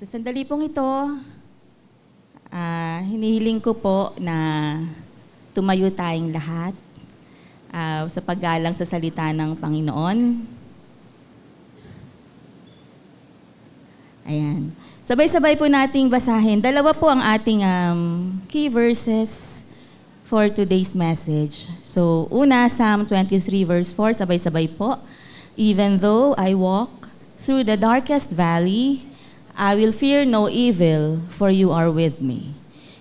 Sa sandali pong ito, uh, hinihiling ko po na tumayo tayong lahat uh, sa paggalang sa salita ng Panginoon. Ayan. Sabay-sabay po nating basahin. Dalawa po ang ating um, key verses for today's message. So, una, Psalm 23 verse 4, sabay-sabay po. Even though I walk through the darkest valley, I will fear no evil, for you are with me.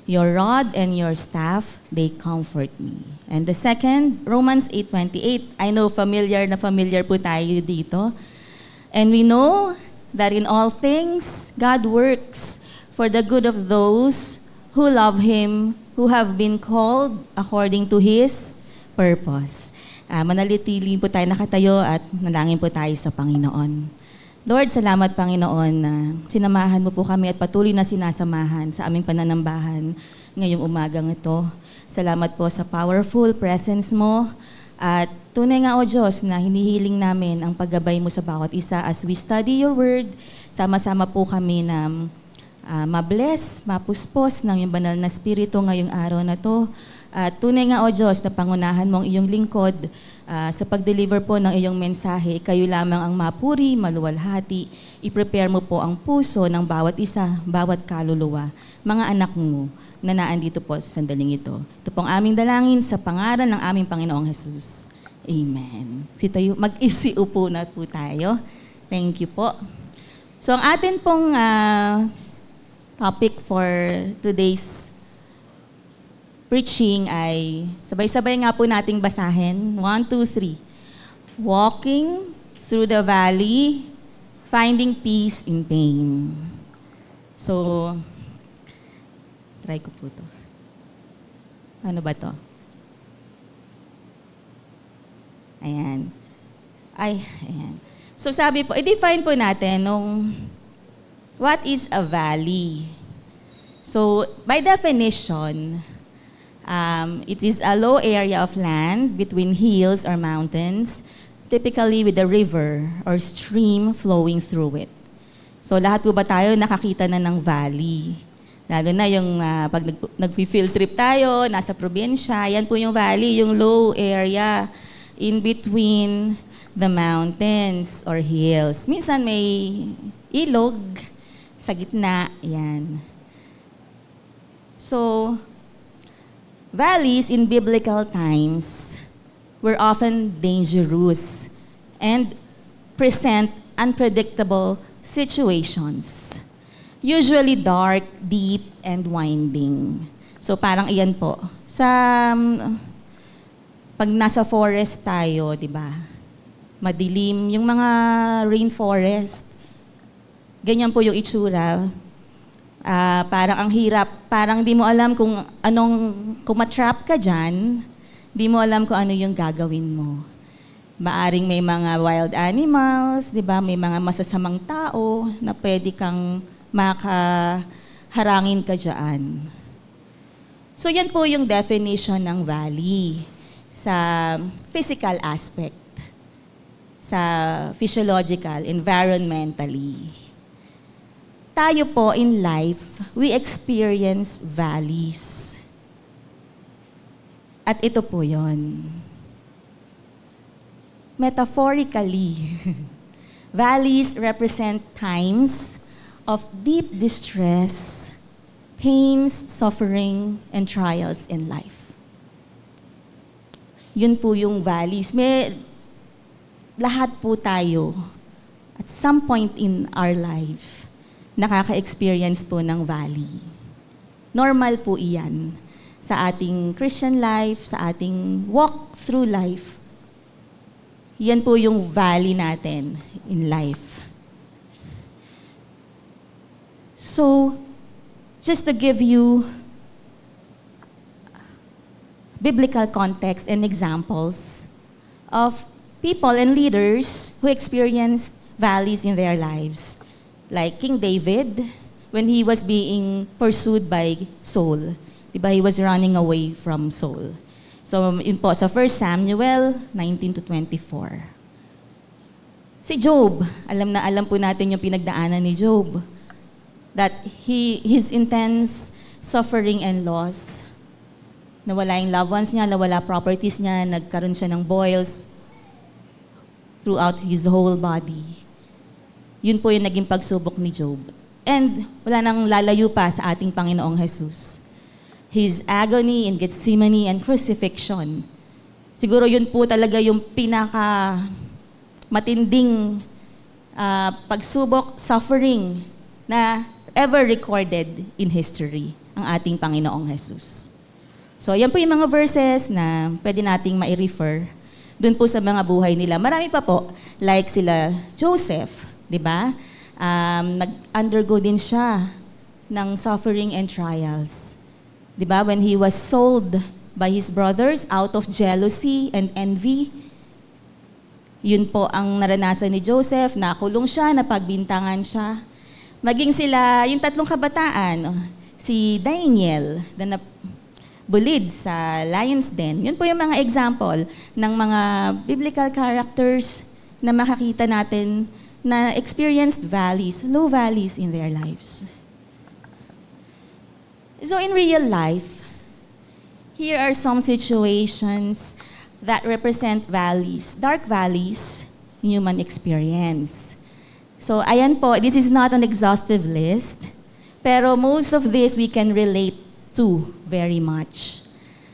Your rod and your staff, they comfort me. And the second, Romans 8.28. I know familiar na familiar po tayo dito. And we know that in all things, God works for the good of those who love Him, who have been called according to His purpose. Uh, ah, manalitili po tayo nakatayo at nalangin po tayo sa Panginoon. Lord, salamat Panginoon na sinamahan mo po kami at patuloy na sinasamahan sa aming pananambahan ngayong umagang ito. Salamat po sa powerful presence mo at tunay nga o Diyos na hinihiling namin ang paggabay mo sa bawat isa as we study your word. Sama-sama po kami na uh, mabless, mapuspos ng iyong banal na spirito ngayong araw na to. At tunay nga o Diyos na pangunahan mo ang iyong lingkod Uh, sa pag-deliver po ng iyong mensahe, kayo lamang ang mapuri, maluwalhati. I-prepare mo po ang puso ng bawat isa, bawat kaluluwa, mga anak mo na naandito po sa sandaling ito. Ito pong aming dalangin sa pangalan ng aming Panginoong Jesus. Amen. Si tayo, mag-isiupo na po tayo. Thank you po. So ang atin pong uh, topic for today's preaching ay sabay-sabay nga po nating basahin. One, two, three. Walking through the valley, finding peace in pain. So, try ko po to. Ano ba to? Ayan. Ay, ayan. So sabi po, i-define po natin nung what is a valley. So, by definition, Um, it is a low area of land between hills or mountains, typically with a river or stream flowing through it. So lahat po ba tayo nakakita na ng valley? Lalo na yung uh, pag nag, nag-field trip tayo, nasa probinsya, yan po yung valley, yung low area in between the mountains or hills. Minsan may ilog sa gitna, yan. So, Valleys in biblical times were often dangerous and present unpredictable situations. Usually dark, deep, and winding. So parang iyan po. Sa um, pag nasa forest tayo, 'di ba? Madilim yung mga rainforest. Ganyan po yung itsura Uh, parang ang hirap, parang di mo alam kung anong, kung matrap ka dyan, di mo alam kung ano yung gagawin mo. Maaring may mga wild animals, di ba? May mga masasamang tao na pwede kang makaharangin ka dyan. So yan po yung definition ng valley sa physical aspect, sa physiological, environmentally tayo po in life, we experience valleys. At ito po yon. Metaphorically, valleys represent times of deep distress, pains, suffering, and trials in life. Yun po yung valleys. May, lahat po tayo at some point in our life nakaka-experience po ng valley. Normal po iyan sa ating Christian life, sa ating walk through life. Yan po yung valley natin in life. So, just to give you biblical context and examples of people and leaders who experienced valleys in their lives. Like King David, when he was being pursued by Saul. Diba? He was running away from Saul. So, yun po, sa 1 Samuel 19 to 24. Si Job, alam na alam po natin yung pinagdaanan ni Job. That he, his intense suffering and loss, nawala yung loved ones niya, nawala properties niya, nagkaroon siya ng boils throughout his whole body. Yun po yung naging pagsubok ni Job. And wala nang lalayo pa sa ating Panginoong Jesus. His agony in Gethsemane and crucifixion. Siguro yun po talaga yung pinaka matinding uh, pagsubok, suffering na ever recorded in history ang ating Panginoong Jesus. So, yan po yung mga verses na pwede nating ma-refer dun po sa mga buhay nila. Marami pa po, like sila Joseph, 'di ba? Um, nag-undergo din siya ng suffering and trials. 'Di ba? When he was sold by his brothers out of jealousy and envy, yun po ang naranasan ni Joseph, nakulong siya, napagbintangan siya. Maging sila, yung tatlong kabataan, oh, si Daniel, na bulid sa lion's den. Yun po yung mga example ng mga biblical characters na makakita natin na experienced valleys, low valleys in their lives. So in real life, here are some situations that represent valleys, dark valleys human experience. So ayan po, this is not an exhaustive list, pero most of this we can relate to very much.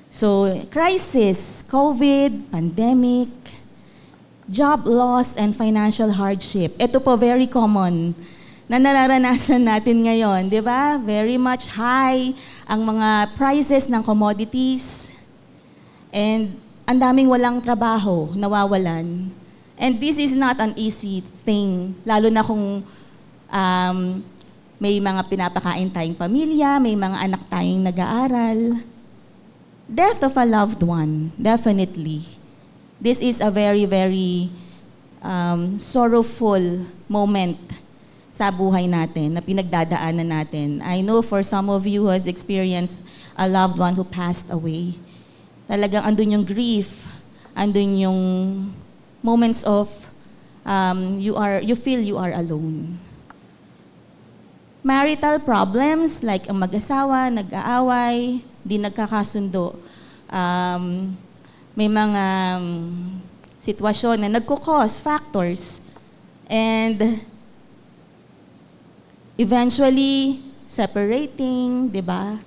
So crisis, COVID, pandemic, job loss and financial hardship. Ito po very common na nararanasan natin ngayon, di ba? Very much high ang mga prices ng commodities and ang daming walang trabaho, nawawalan. And this is not an easy thing, lalo na kung um, may mga pinapakain tayong pamilya, may mga anak tayong nag-aaral. Death of a loved one, definitely this is a very, very um, sorrowful moment sa buhay natin, na pinagdadaanan natin. I know for some of you who has experienced a loved one who passed away, talagang andun yung grief, andun yung moments of um, you, are, you feel you are alone. Marital problems like ang mag-asawa, nag-aaway, di nagkakasundo, um, may mga um, sitwasyon na nagko-cause factors. And eventually, separating, di ba?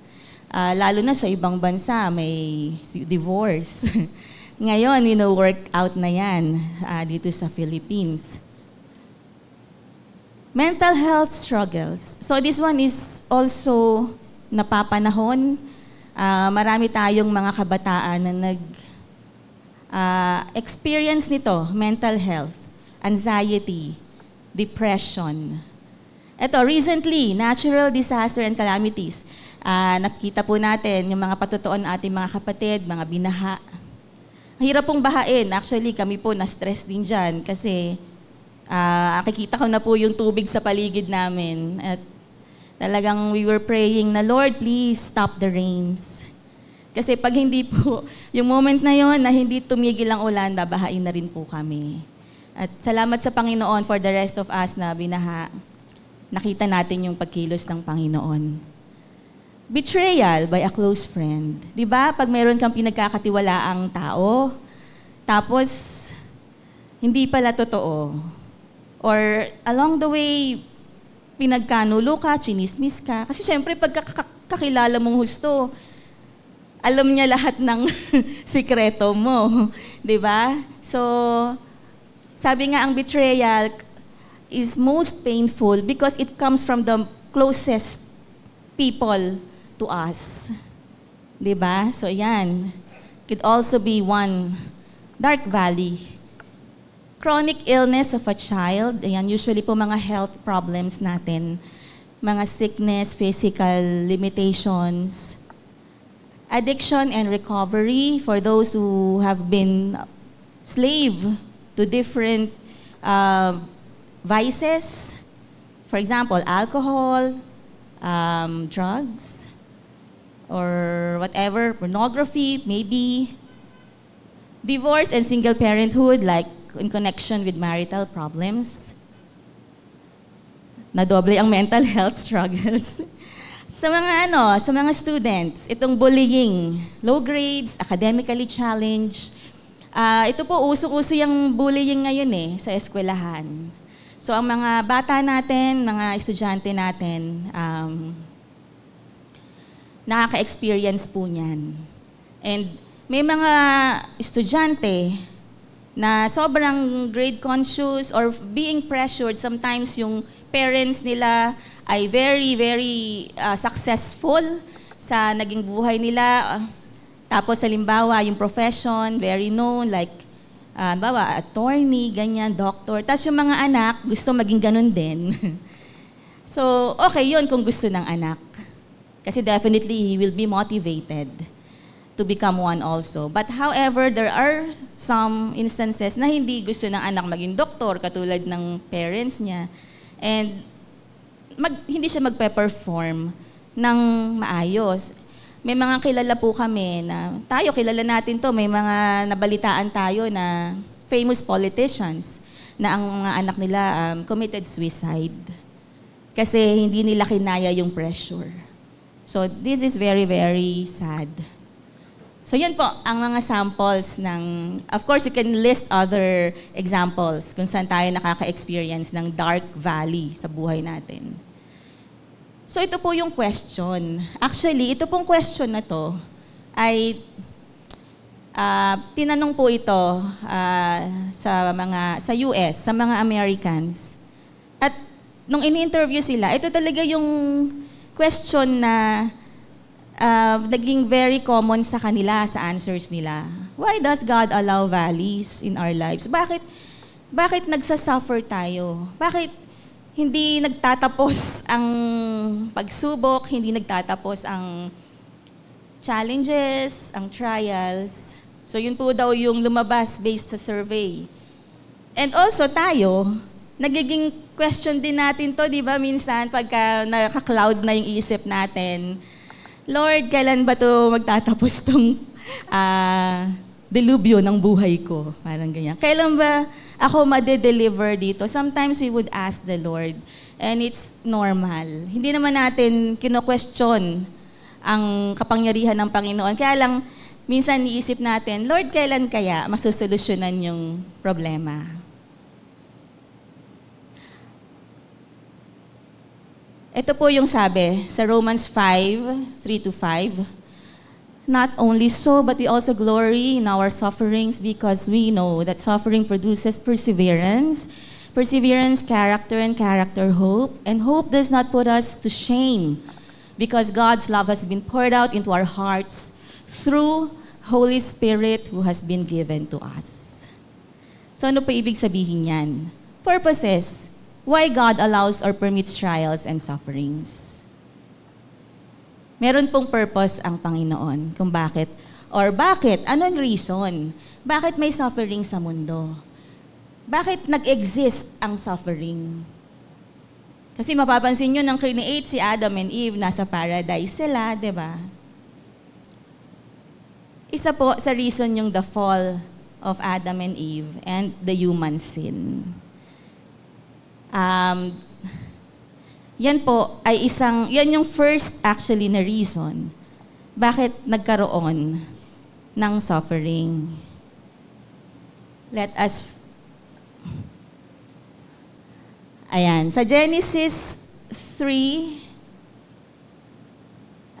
Uh, lalo na sa ibang bansa, may divorce. Ngayon, you know, work out na yan uh, dito sa Philippines. Mental health struggles. So this one is also napapanahon. Uh, marami tayong mga kabataan na nag uh, experience nito, mental health, anxiety, depression. Ito, recently, natural disaster and calamities. Uh, nakita po natin yung mga patotoo ng ating mga kapatid, mga binaha. Hirap pong bahain. Actually, kami po na-stress din dyan kasi uh, nakikita ko na po yung tubig sa paligid namin. At talagang we were praying na, Lord, please stop the rains. Kasi pag hindi po, yung moment na yon na hindi tumigil ang ulan, babahain na rin po kami. At salamat sa Panginoon for the rest of us na binaha. Nakita natin yung pagkilos ng Panginoon. Betrayal by a close friend. Di ba? Pag meron kang pinagkakatiwalaang tao, tapos hindi pala totoo. Or along the way, pinagkanulo ka, chinismis ka. Kasi syempre, pagkakakilala mong husto, alam niya lahat ng sikreto mo. di ba? So, sabi nga ang betrayal is most painful because it comes from the closest people to us. Di ba? So, yan. Could also be one dark valley. Chronic illness of a child. Ayan, usually po mga health problems natin. Mga sickness, physical limitations, addiction and recovery for those who have been slave to different uh, vices, for example, alcohol, um, drugs, or whatever, pornography, maybe divorce and single parenthood, like in connection with marital problems. Nadoble ang mental health struggles. Sa mga ano, sa mga students, itong bullying, low grades, academically challenged, uh, ito po uso-uso yung bullying ngayon eh sa eskwelahan. So ang mga bata natin, mga estudyante natin, um, nakaka-experience po niyan. And may mga estudyante na sobrang grade conscious or being pressured sometimes yung parents nila ay very, very uh, successful sa naging buhay nila. tapos, halimbawa, yung profession, very known, like, uh, ah, bawa, attorney, ganyan, doctor. Tapos yung mga anak, gusto maging ganun din. so, okay yun kung gusto ng anak. Kasi definitely, he will be motivated to become one also. But however, there are some instances na hindi gusto ng anak maging doktor, katulad ng parents niya. And mag, hindi siya magpe-perform ng maayos. May mga kilala po kami na, tayo kilala natin to, may mga nabalitaan tayo na famous politicians na ang mga anak nila um, committed suicide kasi hindi nila kinaya yung pressure. So this is very, very sad. So yan po ang mga samples ng, of course you can list other examples kung saan tayo nakaka-experience ng dark valley sa buhay natin. So ito po yung question. Actually, ito pong question na to ay uh, tinanong po ito uh, sa mga sa US, sa mga Americans. At nung ini-interview sila, ito talaga yung question na uh, naging very common sa kanila, sa answers nila. Why does God allow valleys in our lives? Bakit, bakit nagsasuffer tayo? Bakit hindi nagtatapos ang pagsubok, hindi nagtatapos ang challenges, ang trials? So yun po daw yung lumabas based sa survey. And also tayo, nagiging question din natin to, di ba, minsan pagka naka-cloud na yung isip natin, Lord, kailan ba to magtatapos tong uh, ah, delubyo ng buhay ko? Parang ganyan. Kailan ba ako ma-deliver dito? Sometimes we would ask the Lord and it's normal. Hindi naman natin kino-question ang kapangyarihan ng Panginoon. Kaya lang, minsan iniisip natin, Lord, kailan kaya masosolusyunan yung problema? Ito po yung sabi sa Romans 5, 3 5. Not only so, but we also glory in our sufferings because we know that suffering produces perseverance, perseverance, character, and character, hope. And hope does not put us to shame because God's love has been poured out into our hearts through Holy Spirit who has been given to us. So ano pa ibig sabihin yan? Purposes why God allows or permits trials and sufferings. Meron pong purpose ang Panginoon kung bakit or bakit, ano ang reason? Bakit may suffering sa mundo? Bakit nag-exist ang suffering? Kasi mapapansin nyo, nang create si Adam and Eve, nasa paradise sila, di ba? Isa po sa reason yung the fall of Adam and Eve and the human sin. Um, yan po ay isang, yan yung first actually na reason bakit nagkaroon ng suffering. Let us, ayan, sa Genesis 3,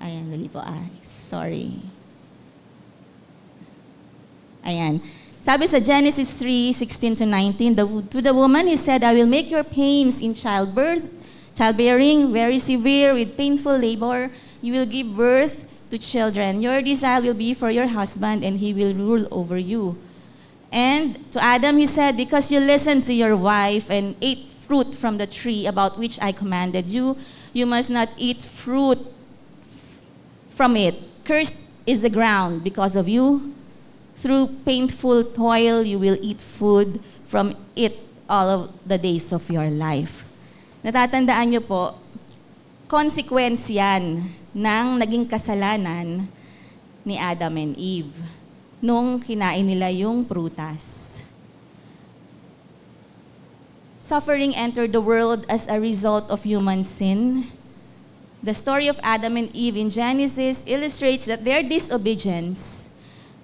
ayan, dali po ah, sorry. Ayan. Sabi sa Genesis 3, 16 to 19, the, to the woman he said, I will make your pains in childbirth, childbearing very severe with painful labor. You will give birth to children. Your desire will be for your husband and he will rule over you. And to Adam he said, Because you listened to your wife and ate fruit from the tree about which I commanded you, you must not eat fruit from it. Cursed is the ground because of you. Through painful toil, you will eat food from it all of the days of your life. Natatandaan niyo po, consequence yan ng naging kasalanan ni Adam and Eve nung kinain nila yung prutas. Suffering entered the world as a result of human sin. The story of Adam and Eve in Genesis illustrates that their disobedience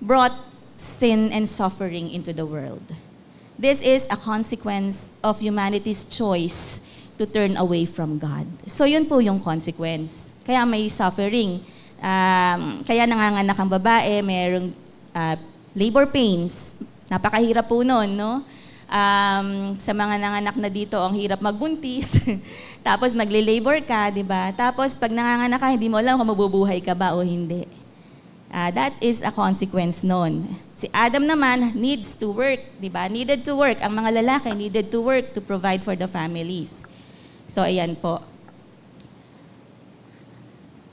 brought sin and suffering into the world. This is a consequence of humanity's choice to turn away from God. So yun po yung consequence. Kaya may suffering. Um, kaya nanganganak ang babae, mayroong uh, labor pains. Napakahirap po nun, no? Um, sa mga nanganak na dito, ang hirap magbuntis. Tapos magli-labor ka, di ba? Tapos pag nanganganak ka, hindi mo alam kung mabubuhay ka ba o hindi. Uh, that is a consequence noon. Si Adam naman needs to work, di ba? Needed to work. Ang mga lalaki needed to work to provide for the families. So, ayan po.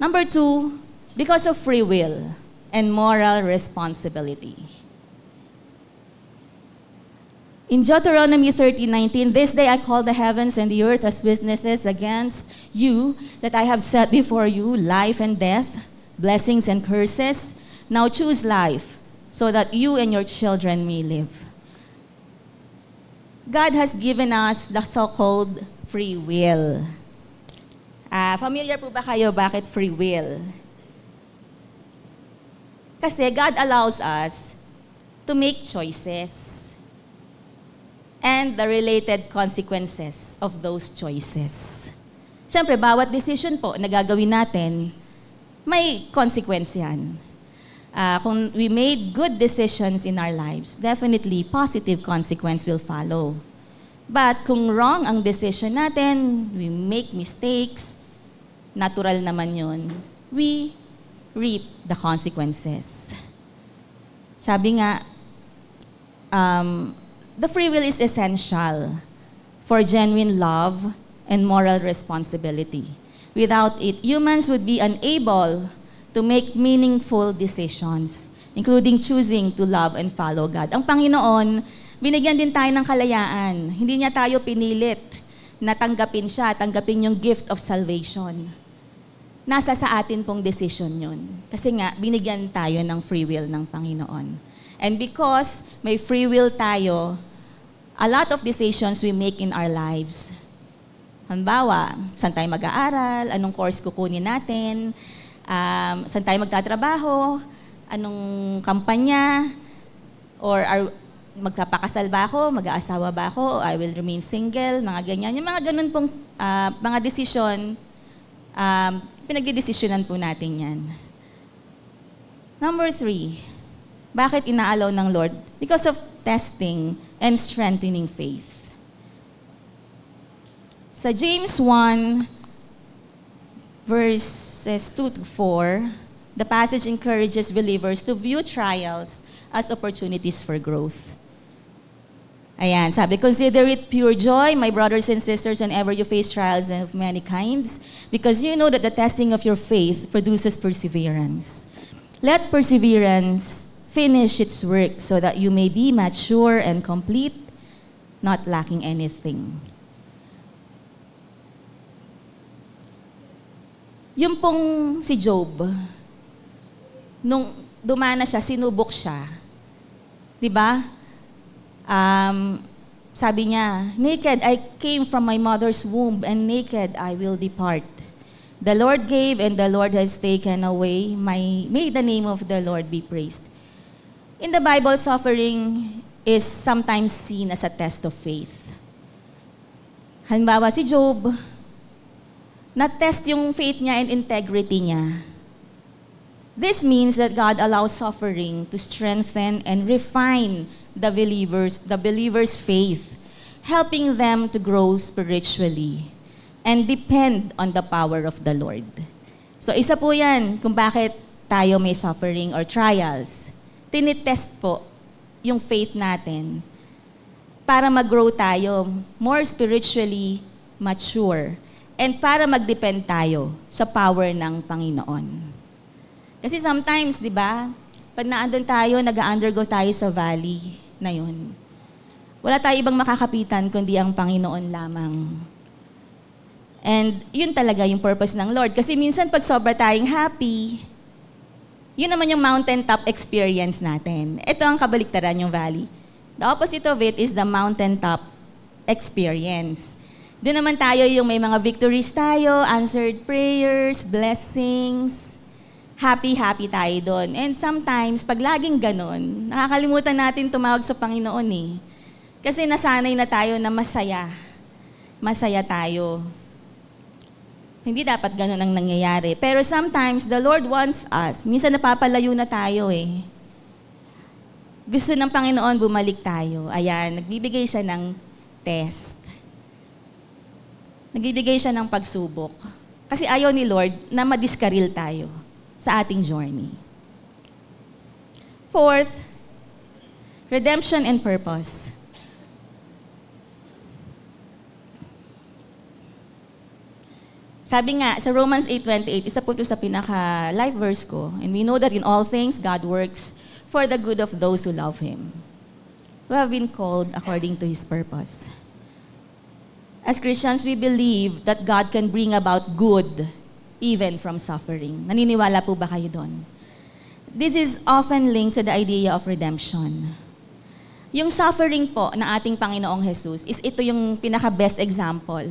Number two, because of free will and moral responsibility. In Deuteronomy 30:19, this day I call the heavens and the earth as witnesses against you that I have set before you life and death, blessings and curses. Now choose life so that you and your children may live. God has given us the so-called free will. Uh, familiar po ba kayo bakit free will? Kasi God allows us to make choices and the related consequences of those choices. Siyempre, bawat decision po na gagawin natin, may consequence yan. Uh, kung we made good decisions in our lives, definitely positive consequence will follow. But kung wrong ang decision natin, we make mistakes, natural naman yon, we reap the consequences. Sabi nga, um, the free will is essential for genuine love and moral responsibility. Without it, humans would be unable to make meaningful decisions, including choosing to love and follow God. Ang Panginoon, binigyan din tayo ng kalayaan. Hindi niya tayo pinilit na tanggapin siya, tanggapin yung gift of salvation. Nasa sa atin pong decision yun. Kasi nga, binigyan tayo ng free will ng Panginoon. And because may free will tayo, a lot of decisions we make in our lives Halimbawa, saan tayo mag-aaral, anong course kukunin natin, um, saan tayo magtatrabaho, anong kampanya, or are, magkapakasal ba ako, mag-aasawa ba ako, I will remain single, mga ganyan. Yung mga ganun pong uh, mga desisyon, um, pinagdidesisyonan po natin yan. Number three, bakit inaalaw ng Lord? Because of testing and strengthening faith. Sa James 1, verses 2 to 4, the passage encourages believers to view trials as opportunities for growth. Ayan, sabi, consider it pure joy, my brothers and sisters, whenever you face trials of many kinds, because you know that the testing of your faith produces perseverance. Let perseverance finish its work so that you may be mature and complete, not lacking anything. Yung pong si Job, nung dumana siya, sinubok siya. 'Di ba? Um, sabi niya, Naked I came from my mother's womb, and naked I will depart. The Lord gave, and the Lord has taken away. My, may the name of the Lord be praised. In the Bible, suffering is sometimes seen as a test of faith. Halimbawa, si Job, na-test yung faith niya and integrity niya. This means that God allows suffering to strengthen and refine the believers, the believers' faith, helping them to grow spiritually and depend on the power of the Lord. So isa po 'yan kung bakit tayo may suffering or trials. Tinitest po yung faith natin para mag-grow tayo more spiritually mature and para mag-depend tayo sa power ng Panginoon. Kasi sometimes, di ba, pag naandun tayo, nag-undergo tayo sa valley na yun. Wala tayo ibang makakapitan kundi ang Panginoon lamang. And yun talaga yung purpose ng Lord. Kasi minsan pag sobra tayong happy, yun naman yung mountaintop experience natin. Ito ang kabaliktaran yung valley. The opposite of it is the mountaintop experience. Doon naman tayo yung may mga victories tayo, answered prayers, blessings. Happy, happy tayo doon. And sometimes, pag laging ganun, nakakalimutan natin tumawag sa Panginoon eh. Kasi nasanay na tayo na masaya. Masaya tayo. Hindi dapat ganun ang nangyayari. Pero sometimes, the Lord wants us. Minsan napapalayo na tayo eh. Gusto ng Panginoon, bumalik tayo. Ayan, nagbibigay siya ng test Nagbibigay siya ng pagsubok. Kasi ayaw ni Lord na madiskaril tayo sa ating journey. Fourth, redemption and purpose. Sabi nga, sa Romans 8.28, isa po ito sa pinaka-life verse ko. And we know that in all things, God works for the good of those who love Him, who have been called according to His purpose. As Christians, we believe that God can bring about good even from suffering. Naniniwala po ba kayo doon? This is often linked to the idea of redemption. Yung suffering po na ating Panginoong Jesus is ito yung pinaka-best example.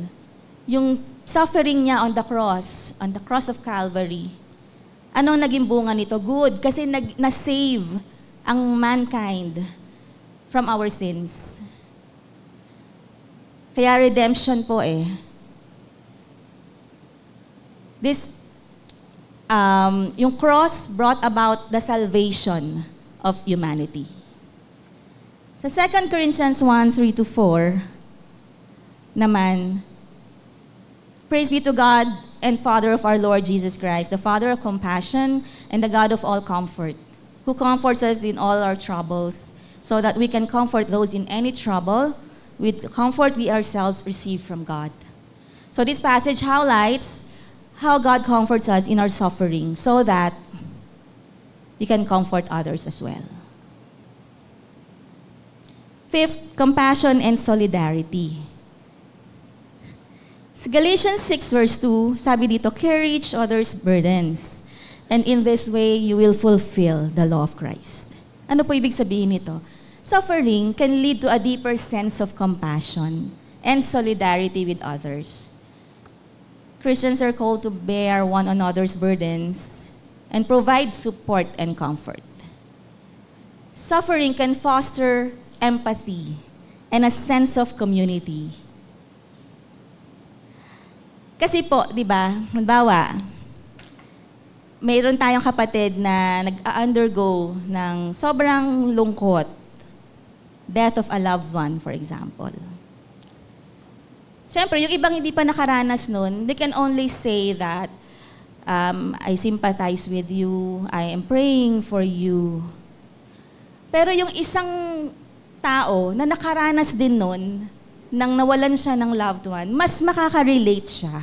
Yung suffering niya on the cross, on the cross of Calvary, anong naging bunga nito? Good, kasi nag, na-save ang mankind from our sins kaya redemption po eh. This, um, yung cross brought about the salvation of humanity. Sa 2 Corinthians 1, 3 4, naman, Praise be to God and Father of our Lord Jesus Christ, the Father of compassion and the God of all comfort, who comforts us in all our troubles, so that we can comfort those in any trouble with comfort we ourselves receive from God. So this passage highlights how God comforts us in our suffering so that we can comfort others as well. Fifth, compassion and solidarity. Sa Galatians 6 verse 2, sabi dito, carry each other's burdens, and in this way you will fulfill the law of Christ. Ano po ibig sabihin nito? Suffering can lead to a deeper sense of compassion and solidarity with others. Christians are called to bear one another's burdens and provide support and comfort. Suffering can foster empathy and a sense of community. Kasi po, di ba, halimbawa, mayroon tayong kapatid na nag-undergo ng sobrang lungkot death of a loved one, for example. Siyempre, yung ibang hindi pa nakaranas nun, they can only say that, um, I sympathize with you, I am praying for you. Pero yung isang tao na nakaranas din nun, nang nawalan siya ng loved one, mas makaka-relate siya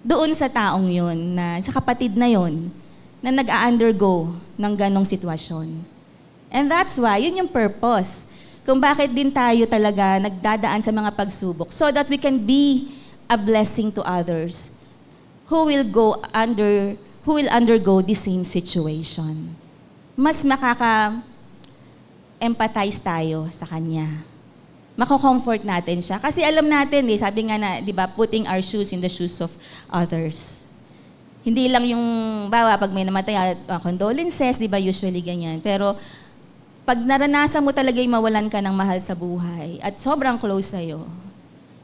doon sa taong yun, na, sa kapatid na yun, na nag-undergo ng ganong sitwasyon. And that's why, yun yung purpose kung bakit din tayo talaga nagdadaan sa mga pagsubok so that we can be a blessing to others who will go under who will undergo the same situation. Mas makaka empathize tayo sa kanya. Mako-comfort natin siya kasi alam natin eh sabi nga na 'di ba putting our shoes in the shoes of others. Hindi lang yung bawa pag may namatay uh, condolences 'di ba usually ganyan pero pag naranasan mo talaga yung mawalan ka ng mahal sa buhay at sobrang close sa'yo,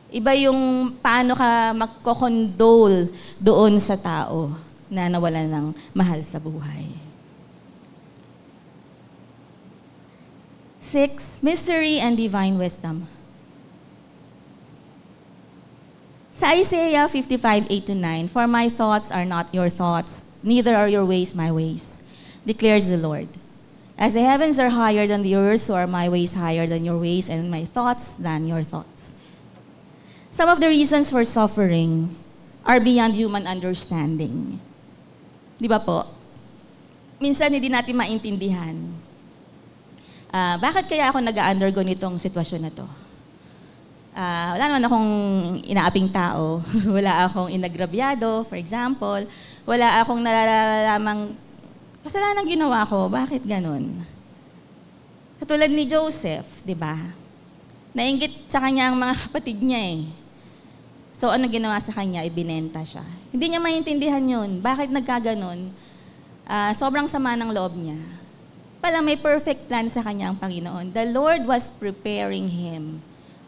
iba yung paano ka magkokondole doon sa tao na nawalan ng mahal sa buhay. Six, mystery and divine wisdom. Sa Isaiah 558 9 For my thoughts are not your thoughts, neither are your ways my ways, declares the Lord. As the heavens are higher than the earth, so are my ways higher than your ways, and my thoughts than your thoughts. Some of the reasons for suffering are beyond human understanding. Di ba po? Minsan hindi natin maintindihan. Uh, bakit kaya ako nag-undergo nitong sitwasyon na to? Uh, wala naman akong inaaping tao. wala akong inagrabyado, for example. Wala akong nalalamang Kasalanan ginawa ko, bakit ganun? Katulad ni Joseph, di ba? Nainggit sa kanya ang mga kapatid niya eh. So ano ginawa sa kanya? Ibinenta siya. Hindi niya maintindihan yun. Bakit nagkaganon? Uh, sobrang sama ng loob niya. Pala may perfect plan sa kanya ang Panginoon. The Lord was preparing him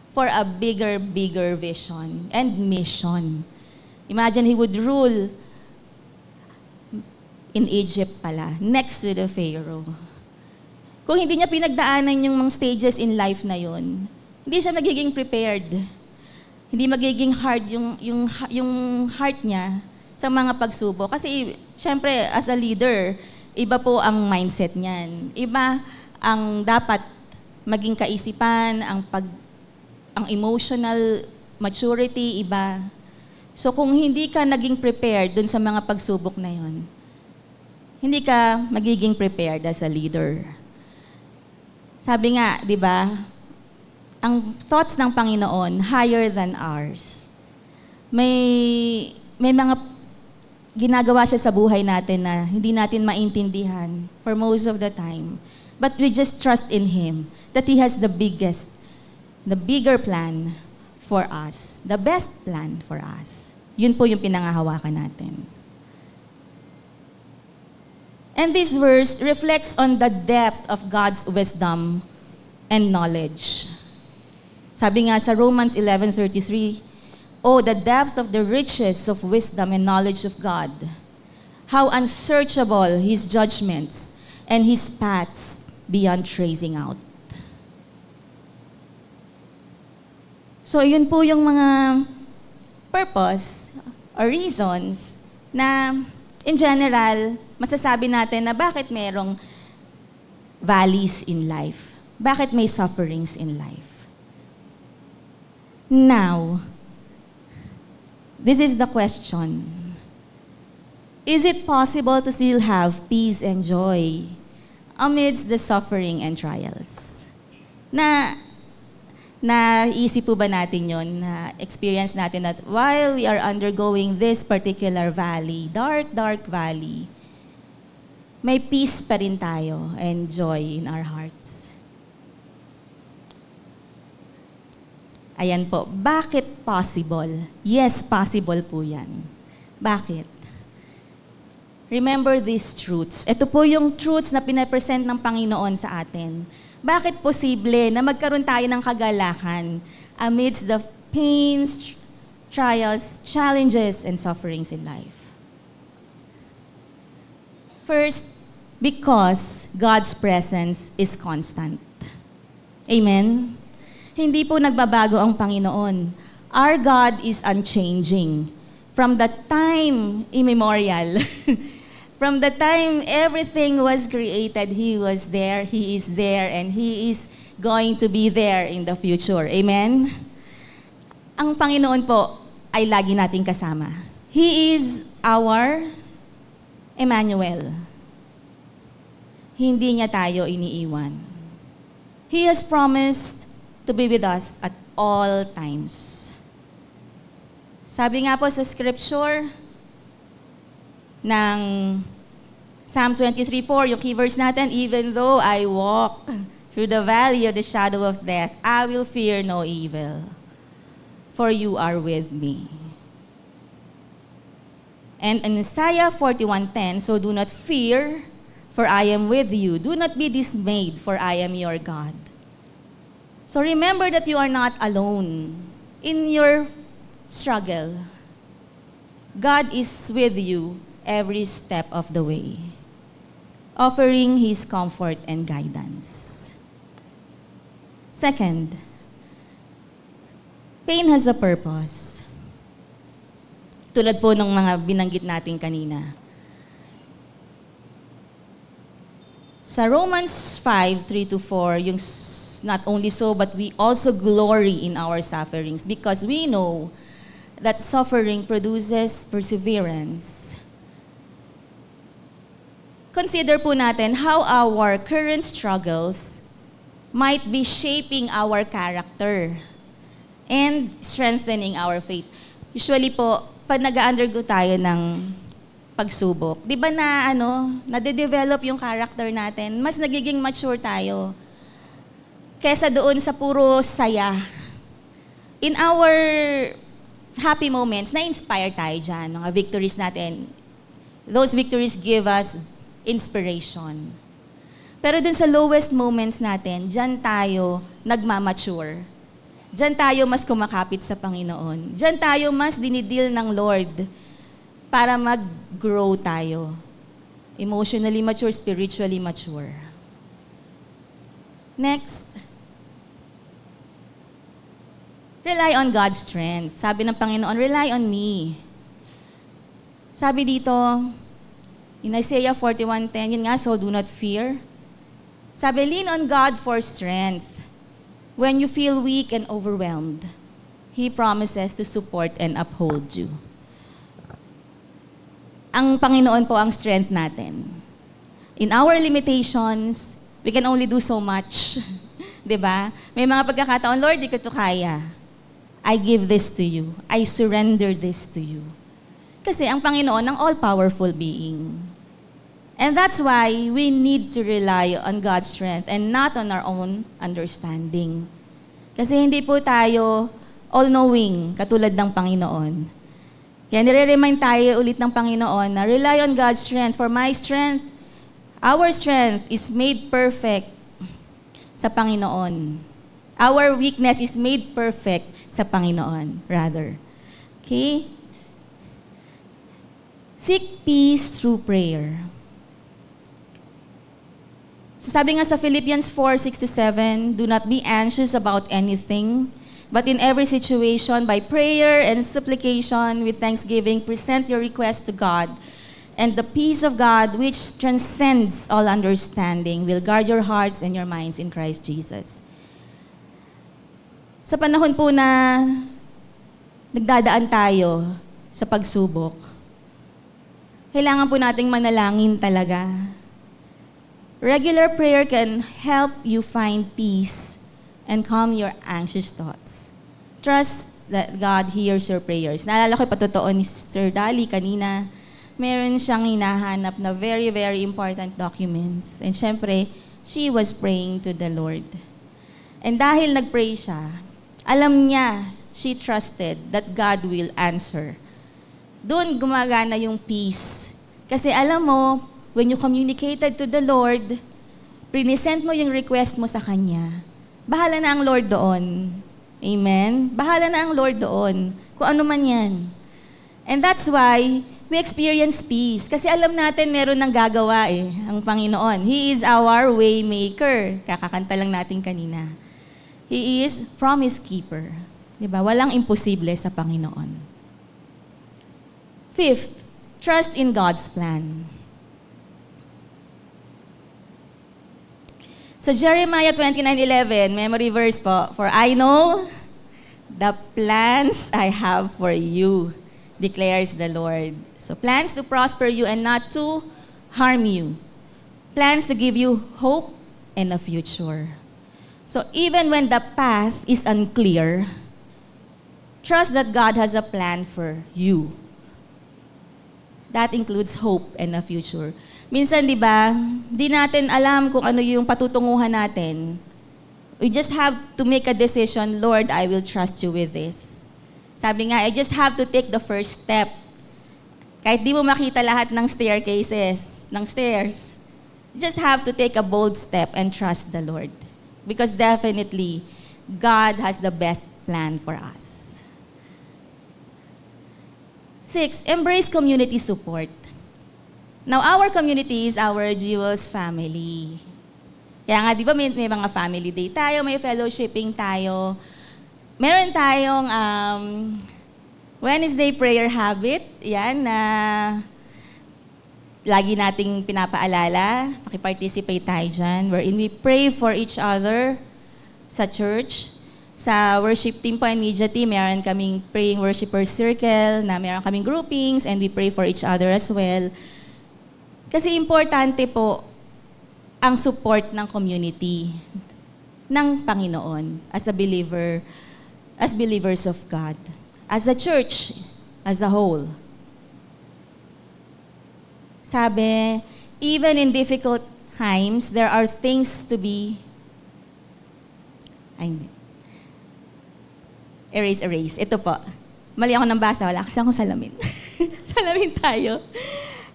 for a bigger, bigger vision and mission. Imagine he would rule in Egypt pala, next to the Pharaoh. Kung hindi niya pinagdaanan yung mga stages in life na yon, hindi siya magiging prepared. Hindi magiging hard yung, yung, yung heart niya sa mga pagsubok. Kasi, syempre, as a leader, iba po ang mindset niyan. Iba ang dapat maging kaisipan, ang pag ang emotional maturity iba. So kung hindi ka naging prepared dun sa mga pagsubok na 'yon, hindi ka magiging prepared as a leader. Sabi nga, di ba, ang thoughts ng Panginoon higher than ours. May, may mga ginagawa siya sa buhay natin na hindi natin maintindihan for most of the time. But we just trust in Him that He has the biggest, the bigger plan for us, the best plan for us. Yun po yung pinangahawakan natin. And this verse reflects on the depth of God's wisdom and knowledge. Sabi nga sa Romans 11.33, Oh, the depth of the riches of wisdom and knowledge of God. How unsearchable His judgments and His paths beyond tracing out. So, yun po yung mga purpose or reasons na in general, masasabi natin na bakit merong valleys in life? Bakit may sufferings in life? Now, this is the question. Is it possible to still have peace and joy amidst the suffering and trials? Na na easy po ba natin yon na experience natin that while we are undergoing this particular valley, dark, dark valley, may peace pa rin tayo and joy in our hearts. Ayan po, bakit possible? Yes, possible po yan. Bakit? Remember these truths. Ito po yung truths na pinapresent ng Panginoon sa atin bakit posible na magkaroon tayo ng kagalakan amidst the pains, trials, challenges, and sufferings in life? First, because God's presence is constant. Amen? Hindi po nagbabago ang Panginoon. Our God is unchanging. From the time immemorial, From the time everything was created, He was there, He is there, and He is going to be there in the future. Amen? Ang Panginoon po ay lagi nating kasama. He is our Emmanuel. Hindi niya tayo iniiwan. He has promised to be with us at all times. Sabi nga po sa scripture, ng Psalm 23.4, yung key verse natin, Even though I walk through the valley of the shadow of death, I will fear no evil, for you are with me. And in Isaiah 41.10, So do not fear, for I am with you. Do not be dismayed, for I am your God. So remember that you are not alone in your struggle. God is with you every step of the way, offering His comfort and guidance. Second, pain has a purpose. Tulad po ng mga binanggit natin kanina. Sa Romans 5, 3 4, yung not only so, but we also glory in our sufferings because we know that suffering produces perseverance consider po natin how our current struggles might be shaping our character and strengthening our faith. Usually po, pag nag-undergo tayo ng pagsubok, di ba na ano, nade-develop yung character natin, mas nagiging mature tayo kesa doon sa puro saya. In our happy moments, na-inspire tayo dyan, mga victories natin. Those victories give us inspiration. Pero dun sa lowest moments natin, dyan tayo nagmamature. Dyan tayo mas kumakapit sa Panginoon. Dyan tayo mas dinidil ng Lord para mag-grow tayo. Emotionally mature, spiritually mature. Next. Rely on God's strength. Sabi ng Panginoon, rely on me. Sabi dito, In Isaiah 41.10, yun nga, so do not fear. Sabi, lean on God for strength. When you feel weak and overwhelmed, He promises to support and uphold you. Ang Panginoon po ang strength natin. In our limitations, we can only do so much. 'Di ba? May mga pagkakataon, Lord, di ko to kaya. I give this to you. I surrender this to you. Kasi ang Panginoon ang all-powerful being. And that's why we need to rely on God's strength and not on our own understanding. Kasi hindi po tayo all-knowing katulad ng Panginoon. Kaya nire-remind tayo ulit ng Panginoon na rely on God's strength. For my strength, our strength is made perfect sa Panginoon. Our weakness is made perfect sa Panginoon, rather. Okay? Seek peace through prayer. So sabi nga sa Philippians 4:67, do not be anxious about anything, but in every situation by prayer and supplication with thanksgiving present your request to God. And the peace of God, which transcends all understanding, will guard your hearts and your minds in Christ Jesus. Sa panahon po na nagdadaan tayo sa pagsubok, kailangan po nating manalangin talaga Regular prayer can help you find peace and calm your anxious thoughts. Trust that God hears your prayers. Naalala ko patotoo ni Sister Dali kanina, meron siyang hinahanap na very, very important documents. And syempre, she was praying to the Lord. And dahil nagpray siya, alam niya, she trusted that God will answer. Doon gumagana yung peace. Kasi alam mo, when you communicated to the Lord, prinesent mo yung request mo sa Kanya. Bahala na ang Lord doon. Amen? Bahala na ang Lord doon. Kung ano man yan. And that's why we experience peace. Kasi alam natin meron ng gagawa eh, ang Panginoon. He is our waymaker. Kakakanta lang natin kanina. He is promise keeper. Diba? Walang imposible sa Panginoon. Fifth, trust in God's plan. So Jeremiah 29:11, memory verse po. For I know the plans I have for you, declares the Lord. So plans to prosper you and not to harm you. Plans to give you hope and a future. So even when the path is unclear, trust that God has a plan for you. That includes hope and a future. minsan 'di ba, di natin alam kung ano yung patutunguhan natin. We just have to make a decision, Lord, I will trust you with this. Sabi nga, I just have to take the first step. Kahit di mo makita lahat ng staircases, ng stairs, you just have to take a bold step and trust the Lord. Because definitely, God has the best plan for us. Six, embrace community support. Now, our community is our Jewels family. Kaya nga, di ba, may, may mga family day tayo, may fellowshipping tayo. Meron tayong um, Wednesday prayer habit, yan, na lagi nating pinapaalala. Pakiparticipate tayo dyan, wherein we pray for each other sa church. Sa worship team po and media team, meron kaming praying worshipers circle na meron kaming groupings and we pray for each other as well. Kasi importante po ang support ng community ng Panginoon as a believer, as believers of God, as a church, as a whole. Sabi, even in difficult times, there are things to be... Ay, hindi. Erase, erase. Ito po. Mali ako ng basa. Wala kasi akong salamin. salamin tayo.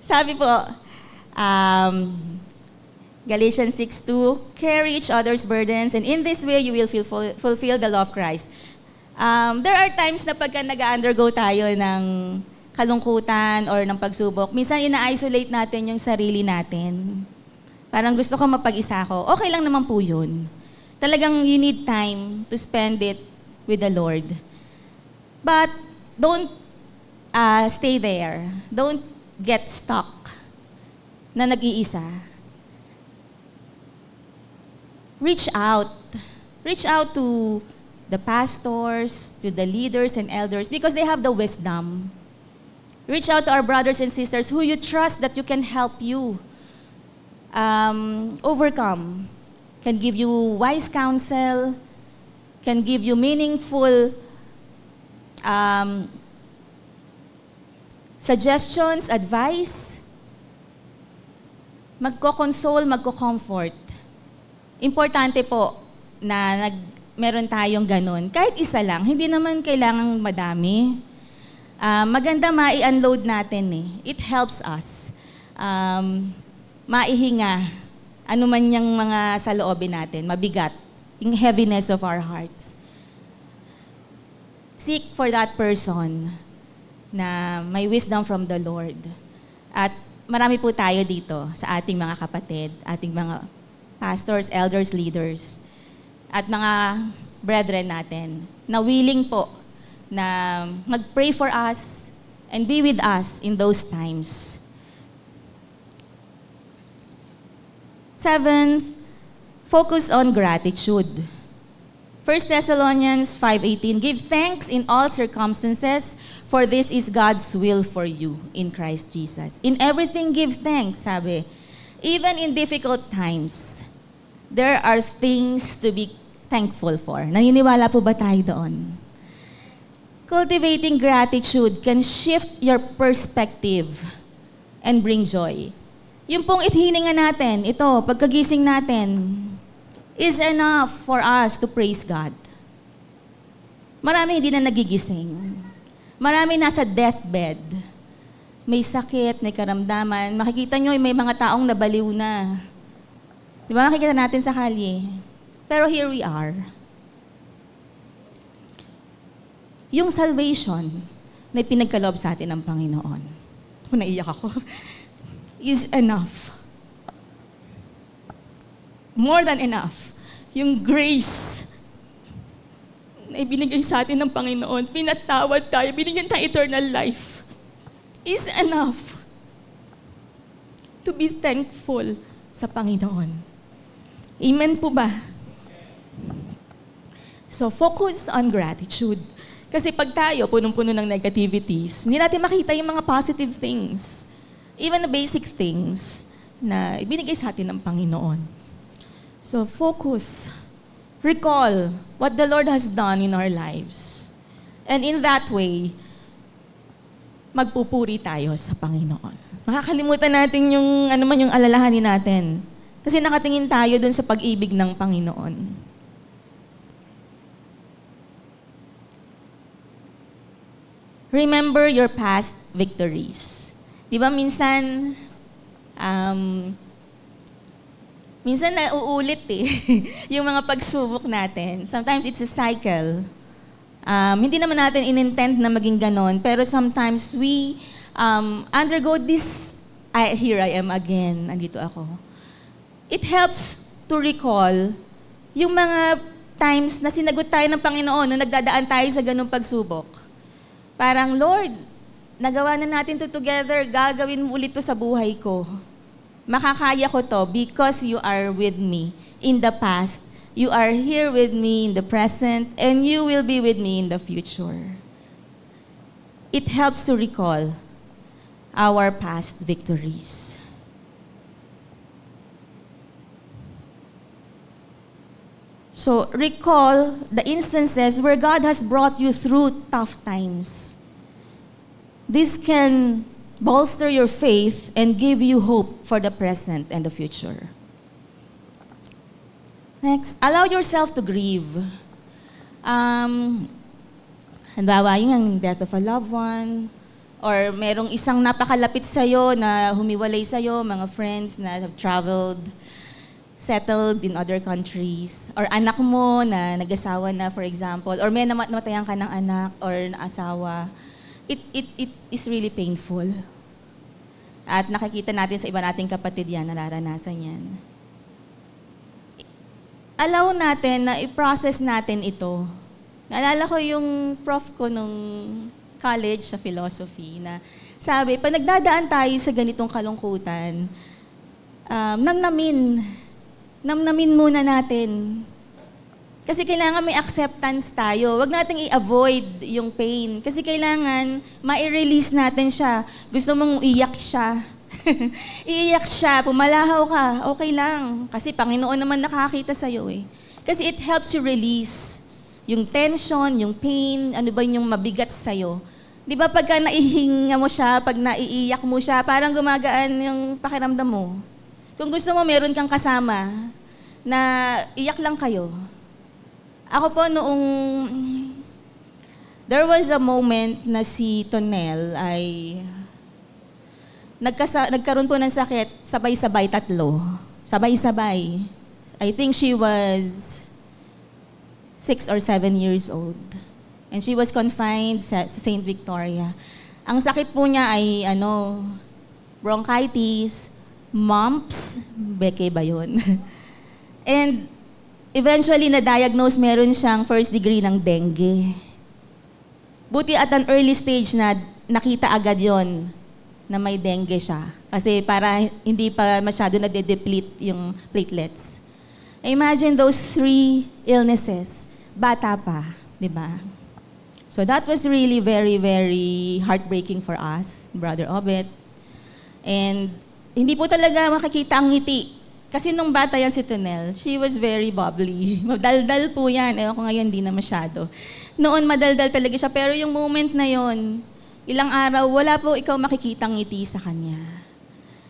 Sabi po, Um, Galatians 6:2, carry each other's burdens, and in this way you will fulfill, fulfill the law of Christ. Um, there are times na pagka nag-undergo tayo ng kalungkutan or ng pagsubok, minsan ina-isolate natin yung sarili natin. Parang gusto ko mapag-isa ko. Okay lang naman po yun. Talagang you need time to spend it with the Lord. But don't uh, stay there. Don't get stuck na nag-iisa, reach out. Reach out to the pastors, to the leaders and elders because they have the wisdom. Reach out to our brothers and sisters who you trust that you can help you um, overcome, can give you wise counsel, can give you meaningful um, suggestions, advice, magko-console, magko-comfort. Importante po na nag, meron tayong ganun. Kahit isa lang, hindi naman kailangang madami. Uh, maganda mai-unload natin eh. It helps us. Um, maihinga. Ano man yung mga saloobin natin, mabigat. Yung heaviness of our hearts. Seek for that person na may wisdom from the Lord. At marami po tayo dito sa ating mga kapatid, ating mga pastors, elders, leaders, at mga brethren natin na willing po na mag-pray for us and be with us in those times. Seventh, focus on gratitude. 1 Thessalonians 5.18, Give thanks in all circumstances, for this is God's will for you in Christ Jesus. In everything, give thanks, sabi. Even in difficult times, there are things to be thankful for. Naniniwala po ba tayo doon? Cultivating gratitude can shift your perspective and bring joy. Yung pong ithininga natin, ito, pagkagising natin, is enough for us to praise God. Marami hindi na nagigising. Marami nasa deathbed. May sakit, may karamdaman. Makikita nyo, may mga taong nabaliw na. Di ba nakikita natin sa kalye? Pero here we are. Yung salvation na pinagkalob sa atin ng Panginoon. Ako naiyak ako. is enough more than enough. Yung grace na ibinigay sa atin ng Panginoon, pinatawad tayo, binigyan tayo eternal life, is enough to be thankful sa Panginoon. Amen po ba? So focus on gratitude. Kasi pag tayo punong-puno ng negativities, hindi natin makita yung mga positive things. Even the basic things na ibinigay sa atin ng Panginoon. So focus. Recall what the Lord has done in our lives. And in that way, magpupuri tayo sa Panginoon. Makakalimutan natin yung, ano man yung alalahanin natin. Kasi nakatingin tayo dun sa pag-ibig ng Panginoon. Remember your past victories. Di ba minsan, um, minsan nauulit eh, yung mga pagsubok natin. Sometimes it's a cycle. Um, hindi naman natin inintend na maging ganon, pero sometimes we um, undergo this, I, here I am again, andito ako. It helps to recall yung mga times na sinagot tayo ng Panginoon nung nagdadaan tayo sa ganong pagsubok. Parang, Lord, nagawa na natin to together, gagawin mo ulit to sa buhay ko. Makakaya ko to because you are with me in the past. You are here with me in the present and you will be with me in the future. It helps to recall our past victories. So recall the instances where God has brought you through tough times. This can bolster your faith, and give you hope for the present and the future. Next, allow yourself to grieve. Um, Halimbawa, yung ang death of a loved one, or merong isang napakalapit sa'yo na humiwalay sa'yo, mga friends na have traveled, settled in other countries, or anak mo na nag-asawa na, for example, or may namat namatayan ka ng anak or na asawa, it, it, it is really painful. At nakikita natin sa iba nating kapatid yan, nararanasan yan. Allow natin na i-process natin ito. Naalala ko yung prof ko nung college sa philosophy na sabi, pag nagdadaan tayo sa ganitong kalungkutan, um, namnamin, namnamin muna natin kasi kailangan may acceptance tayo. Huwag nating i-avoid yung pain. Kasi kailangan ma-release natin siya. Gusto mong iyak siya. iiyak siya, pumalahaw ka, okay lang. Kasi Panginoon naman nakakita sa'yo eh. Kasi it helps you release yung tension, yung pain, ano ba yung mabigat sa'yo. Di ba pagka naihinga mo siya, pag naiiyak mo siya, parang gumagaan yung pakiramdam mo. Kung gusto mo, meron kang kasama na iyak lang kayo. Ako po noong... There was a moment na si Tonel ay... Nagkasa, nagkaroon po ng sakit sabay-sabay tatlo. Sabay-sabay. I think she was six or seven years old. And she was confined sa St. Victoria. Ang sakit po niya ay ano, bronchitis, mumps, beke ba yun? And Eventually, na-diagnose meron siyang first degree ng dengue. Buti at an early stage na nakita agad yon na may dengue siya. Kasi para hindi pa masyado na de-deplete yung platelets. Imagine those three illnesses. Bata pa, di ba? So that was really very, very heartbreaking for us, Brother Obet. And hindi po talaga makikita ang ngiti kasi nung bata yan si Tunel, she was very bubbly. Madaldal po yan. Ewan ko ngayon, di na masyado. Noon, madaldal talaga siya. Pero yung moment na yon, ilang araw, wala po ikaw makikitang ngiti sa kanya.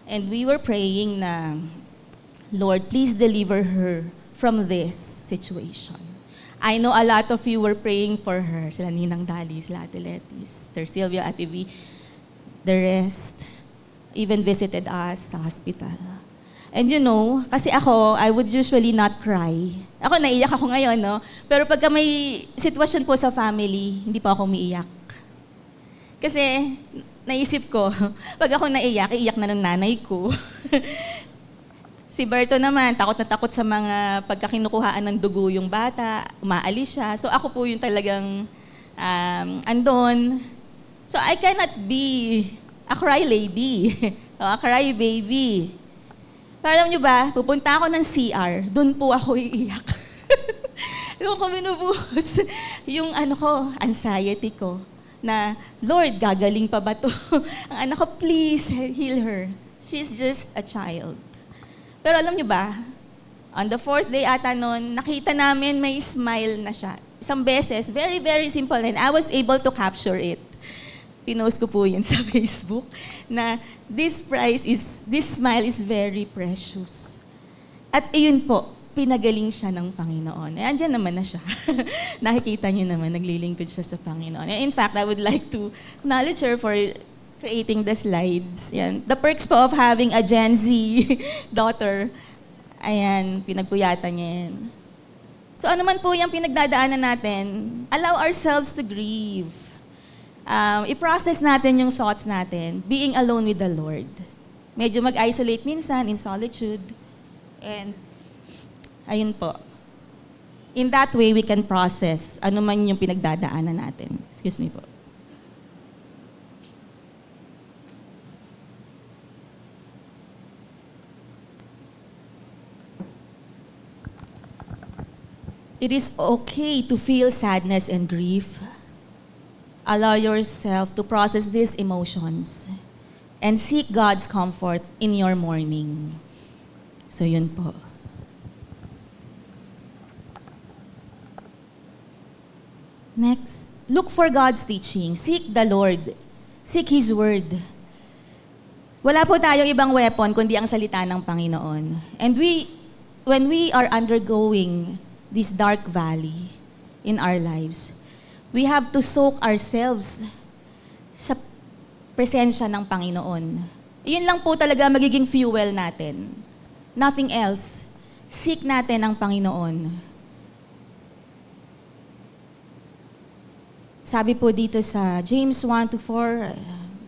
And we were praying na, Lord, please deliver her from this situation. I know a lot of you were praying for her. Sila Ninang Dali, sila Ate Letis, Sir Sylvia, Ate V, the rest, even visited us sa hospital. And you know, kasi ako, I would usually not cry. Ako, naiyak ako ngayon, no? Pero pagka may sitwasyon po sa family, hindi pa ako umiiyak. Kasi, naisip ko, pag ako naiyak, iiyak na ng nanay ko. si Berto naman, takot na takot sa mga pagkakinukuhaan ng dugo yung bata, umaalis siya. So ako po yung talagang um, andon. So I cannot be a cry lady, a cry baby. Para alam nyo ba, pupunta ako ng CR, doon po ako iiyak. doon ko binubuhos yung ano ko, anxiety ko na, Lord, gagaling pa ba to? Ang anak ko, please heal her. She's just a child. Pero alam nyo ba, on the fourth day ata noon, nakita namin may smile na siya. Isang beses, very, very simple, and I was able to capture it pinost ko po yun sa Facebook, na this price is, this smile is very precious. At iyon po, pinagaling siya ng Panginoon. Eh, andyan naman na siya. Nakikita niyo naman, naglilingkod siya sa Panginoon. And in fact, I would like to acknowledge her for creating the slides. Yan. The perks po of having a Gen Z daughter. Ayan, pinagpuyatan niya yan. So ano man po yung pinagdadaanan natin, allow ourselves to grieve um, i-process natin yung thoughts natin, being alone with the Lord. Medyo mag-isolate minsan in solitude. And, ayun po. In that way, we can process anuman yung pinagdadaanan natin. Excuse me po. It is okay to feel sadness and grief allow yourself to process these emotions and seek God's comfort in your mourning. So yun po. Next, look for God's teaching. Seek the Lord. Seek His Word. Wala po tayong ibang weapon kundi ang salita ng Panginoon. And we, when we are undergoing this dark valley in our lives, we have to soak ourselves sa presensya ng Panginoon. Yun lang po talaga magiging fuel natin. Nothing else. Seek natin ang Panginoon. Sabi po dito sa James 1 to 4,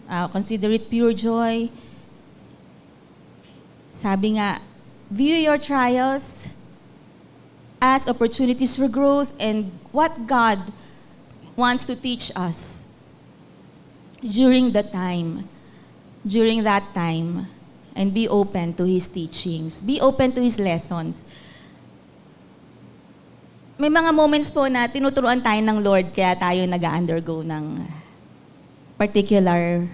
uh, consider it pure joy. Sabi nga, view your trials as opportunities for growth and what God wants to teach us. During the time, during that time, and be open to His teachings. Be open to His lessons. May mga moments po na tinuturuan tayo ng Lord kaya tayo nag-undergo ng particular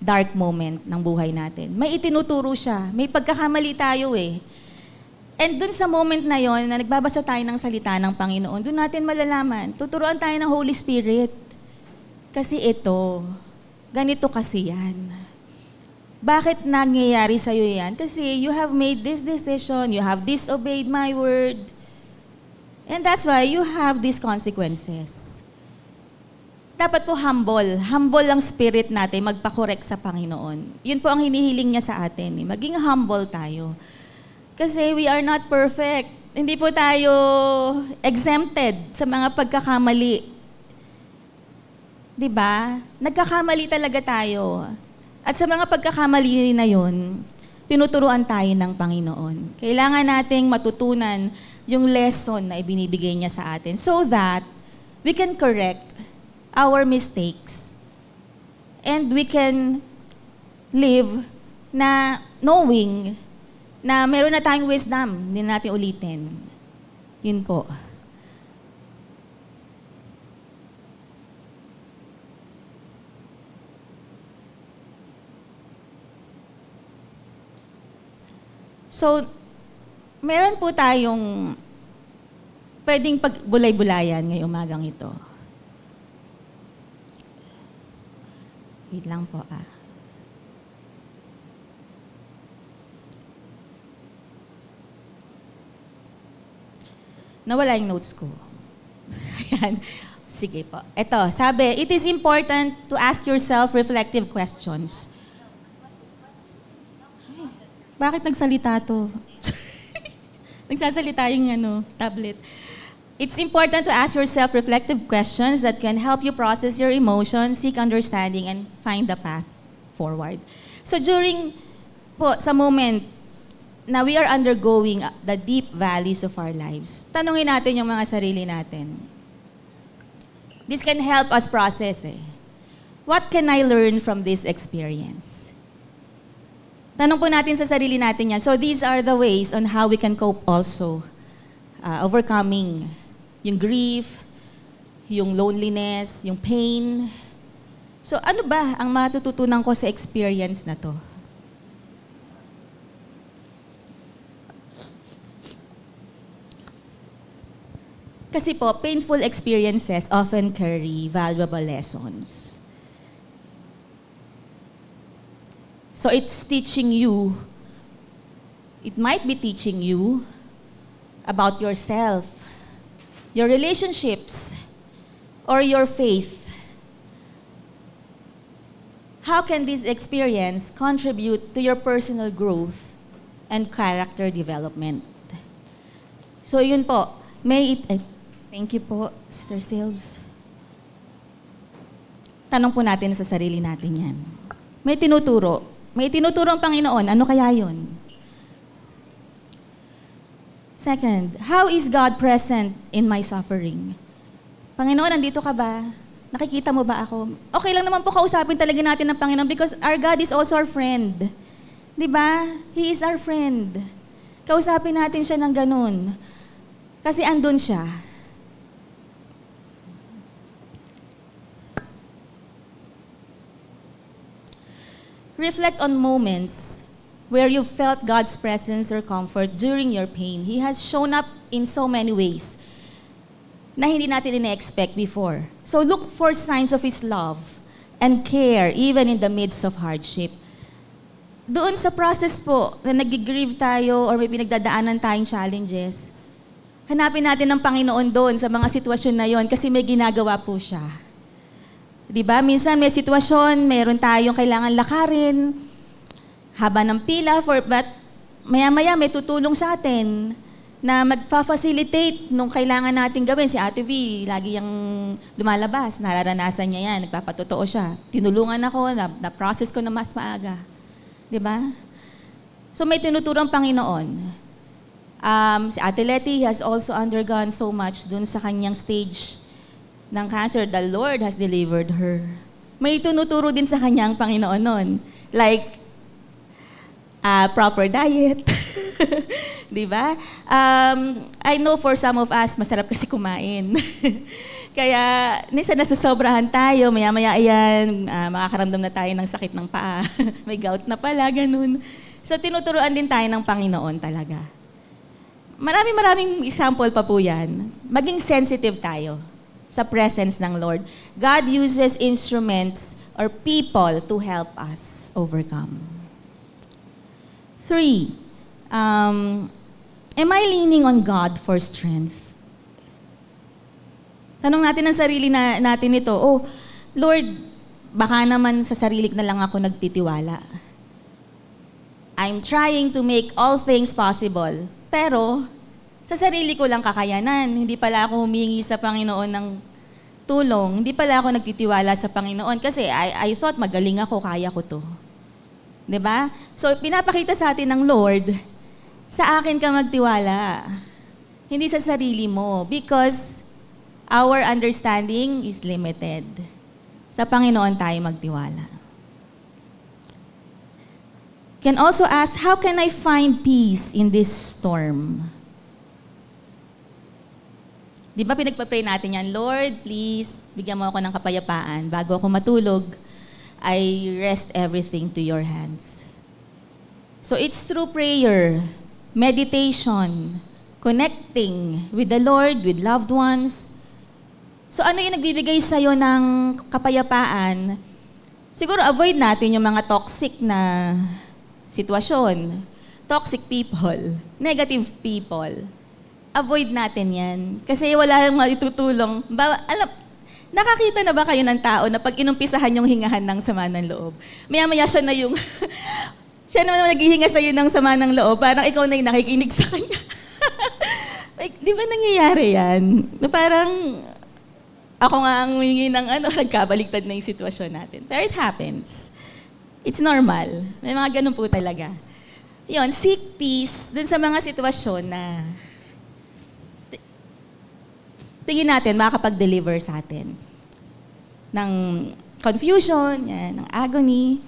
dark moment ng buhay natin. May itinuturo siya. May pagkakamali tayo eh. And dun sa moment na yon na nagbabasa tayo ng salita ng Panginoon, dun natin malalaman, tuturuan tayo ng Holy Spirit. Kasi ito, ganito kasi yan. Bakit nangyayari sa'yo yan? Kasi you have made this decision, you have disobeyed my word. And that's why you have these consequences. Dapat po humble. Humble ang spirit natin, magpakorek sa Panginoon. Yun po ang hinihiling niya sa atin. Eh. Maging humble tayo. Kasi we are not perfect. Hindi po tayo exempted sa mga pagkakamali. 'Di ba? Nagkakamali talaga tayo. At sa mga pagkakamali na 'yon, tinuturuan tayo ng Panginoon. Kailangan nating matutunan yung lesson na ibinibigay niya sa atin so that we can correct our mistakes and we can live na knowing na meron na tayong wisdom, hindi natin ulitin. Yun po. So, meron po tayong pwedeng pagbulay-bulayan ngayong umagang ito. Wait lang po ah. nawala yung notes ko. Ayan. Sige po. Ito, sabi, it is important to ask yourself reflective questions. Ay, bakit nagsalita to? Nagsasalita yung ano, tablet. It's important to ask yourself reflective questions that can help you process your emotions, seek understanding, and find the path forward. So during po, sa moment na we are undergoing the deep valleys of our lives. Tanungin natin yung mga sarili natin. This can help us process eh. What can I learn from this experience? Tanong po natin sa sarili natin yan. So these are the ways on how we can cope also. Uh, overcoming yung grief, yung loneliness, yung pain. So ano ba ang matututunan ko sa experience na to? Kasi po, painful experiences often carry valuable lessons. So it's teaching you, it might be teaching you about yourself, your relationships, or your faith. How can this experience contribute to your personal growth and character development? So yun po, may it, Thank you po, Sister Silves. Tanong po natin sa sarili natin yan. May tinuturo. May tinuturo ang Panginoon. Ano kaya yon? Second, how is God present in my suffering? Panginoon, nandito ka ba? Nakikita mo ba ako? Okay lang naman po kausapin talaga natin ng Panginoon because our God is also our friend. Di ba? He is our friend. Kausapin natin siya ng ganun. Kasi andun siya. Reflect on moments where you felt God's presence or comfort during your pain. He has shown up in so many ways na hindi natin ina-expect before. So look for signs of His love and care even in the midst of hardship. Doon sa process po na nag-grieve tayo or may pinagdadaanan tayong challenges, hanapin natin ng Panginoon doon sa mga sitwasyon na yon kasi may ginagawa po siya. 'Di ba? Minsan may sitwasyon, meron tayong kailangan lakarin, haba ng pila for but maya-maya may tutulong sa atin na magfa-facilitate nung kailangan natin gawin. Si Ate V, lagi yung lumalabas, nararanasan niya yan, nagpapatotoo siya. Tinulungan ako, na-process ko na mas maaga. Di ba? So may tinuturo ang Panginoon. Um, si Ate Letty has also undergone so much dun sa kanyang stage ng cancer, the Lord has delivered her. May tunuturo din sa kanyang Panginoon nun. Like, uh, proper diet. di ba? Um, I know for some of us, masarap kasi kumain. Kaya, nisa nasusobrahan tayo, maya-maya ayan, uh, makakaramdam na tayo ng sakit ng paa. May gout na pala, ganun. So, tinuturuan din tayo ng Panginoon talaga. Marami-maraming example pa po yan. Maging sensitive tayo sa presence ng Lord. God uses instruments or people to help us overcome. Three, um, am I leaning on God for strength? Tanong natin ang sarili na, natin ito, oh, Lord, baka naman sa sarilik na lang ako nagtitiwala. I'm trying to make all things possible, pero sa sarili ko lang kakayanan. Hindi pala ako humingi sa Panginoon ng tulong. Hindi pala ako nagtitiwala sa Panginoon kasi I, I thought magaling ako, kaya ko to. ba? Diba? So, pinapakita sa atin ng Lord, sa akin ka magtiwala. Hindi sa sarili mo because our understanding is limited. Sa Panginoon tayo magtiwala. Can also ask, how can I find peace in this storm? Di ba pinagpa-pray natin yan, Lord, please, bigyan mo ako ng kapayapaan. Bago ako matulog, I rest everything to your hands. So it's through prayer, meditation, connecting with the Lord, with loved ones. So ano yung nagbibigay sa'yo ng kapayapaan? Siguro avoid natin yung mga toxic na sitwasyon, toxic people, negative people avoid natin yan. Kasi wala nang maitutulong. Ba, alam, nakakita na ba kayo ng tao na pag inumpisahan yung hingahan ng sama ng loob, maya-maya siya na yung, siya naman naghihinga sa'yo ng sama ng loob, parang ikaw na yung nakikinig sa kanya. like, di ba nangyayari yan? parang, ako nga ang humingi ng ano, nagkabaligtad na yung sitwasyon natin. Pero it happens. It's normal. May mga ganun po talaga. Yun, seek peace dun sa mga sitwasyon na tingin natin makakapag-deliver sa atin ng confusion, yan, ng agony.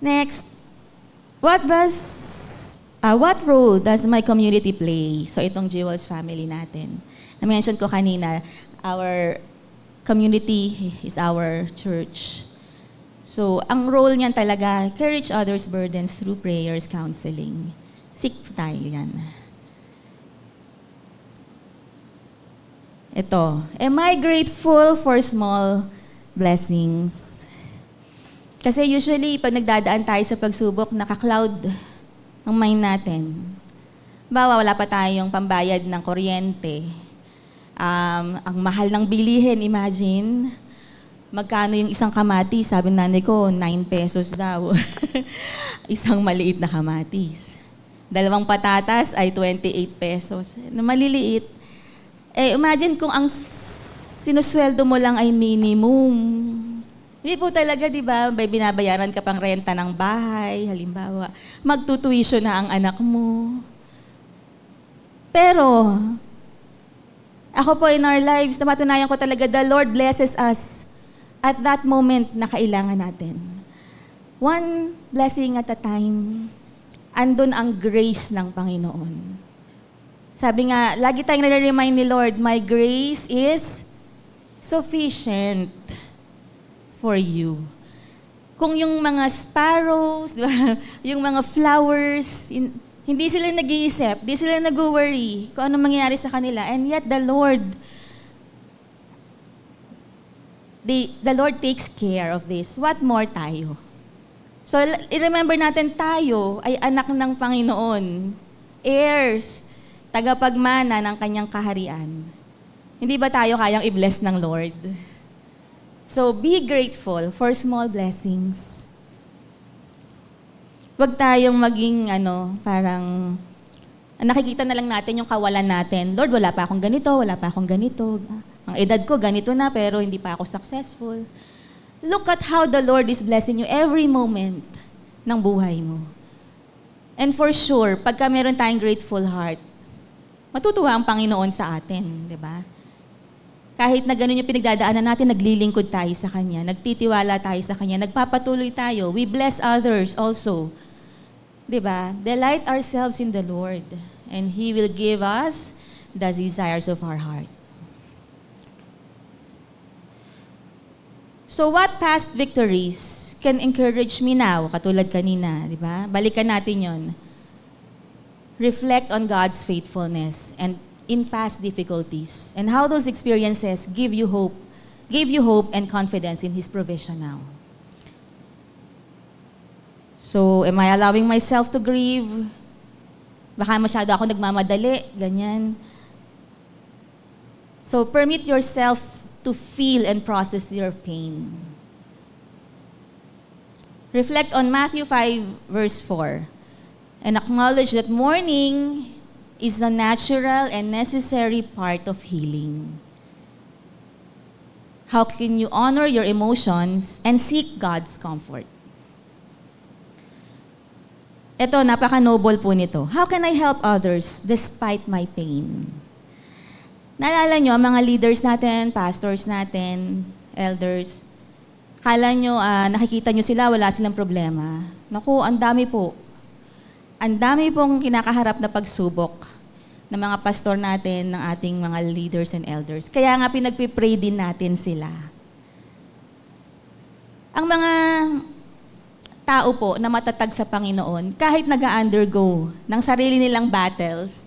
Next, what does uh, what role does my community play? So itong Jewels family natin. Na-mention ko kanina, our community is our church. So, ang role niyan talaga, carry each others' burdens through prayers, counseling. Seek tayo yan. Ito, am I grateful for small blessings? Kasi usually, pag nagdadaan tayo sa pagsubok, naka-cloud ang mind natin. Bawa, wala pa tayong pambayad ng kuryente. Um, ang mahal ng bilihin, imagine. Magkano yung isang kamatis? Sabi ng nanay ko, 9 pesos daw. isang maliit na kamatis. Dalawang patatas ay 28 pesos. Maliliit. Eh, imagine kung ang sinusweldo mo lang ay minimum. Hindi po talaga, di ba? May binabayaran ka pang renta ng bahay, halimbawa. Magtutuition na ang anak mo. Pero, ako po in our lives, namatunayan ko talaga, the Lord blesses us at that moment na kailangan natin. One blessing at a time, andun ang grace ng Panginoon. Sabi nga, lagi tayong nare-remind ni Lord, My grace is sufficient for you. Kung yung mga sparrows, di ba, yung mga flowers, hindi sila nag-iisip, hindi sila nag-worry kung ano mangyayari sa kanila. And yet the Lord, the, the Lord takes care of this. What more tayo? So, i-remember natin tayo ay anak ng Panginoon. Heirs tagapagmana ng kanyang kaharian. Hindi ba tayo kayang i-bless ng Lord? So be grateful for small blessings. Huwag tayong maging ano, parang nakikita na lang natin yung kawalan natin. Lord, wala pa akong ganito, wala pa akong ganito. Ang edad ko ganito na pero hindi pa ako successful. Look at how the Lord is blessing you every moment ng buhay mo. And for sure, pagka meron tayong grateful heart, matutuwa ang Panginoon sa atin, di ba? Kahit na ganun yung pinagdadaanan natin, naglilingkod tayo sa Kanya, nagtitiwala tayo sa Kanya, nagpapatuloy tayo. We bless others also. Di ba? Delight ourselves in the Lord, and He will give us the desires of our heart. So what past victories can encourage me now, katulad kanina, di ba? Balikan natin yon reflect on God's faithfulness and in past difficulties and how those experiences give you hope, gave you hope and confidence in His provision now. So, am I allowing myself to grieve? Baka masyado ako nagmamadali, ganyan. So, permit yourself to feel and process your pain. Reflect on Matthew 5, verse 4 and acknowledge that mourning is a natural and necessary part of healing. How can you honor your emotions and seek God's comfort? Ito, napaka-noble po nito. How can I help others despite my pain? Naalala nyo, ang mga leaders natin, pastors natin, elders, kala nyo, uh, nakikita nyo sila, wala silang problema. Naku, ang dami po ang dami pong kinakaharap na pagsubok ng mga pastor natin, ng ating mga leaders and elders. Kaya nga pinagpipray din natin sila. Ang mga tao po na matatag sa Panginoon, kahit nag-undergo ng sarili nilang battles,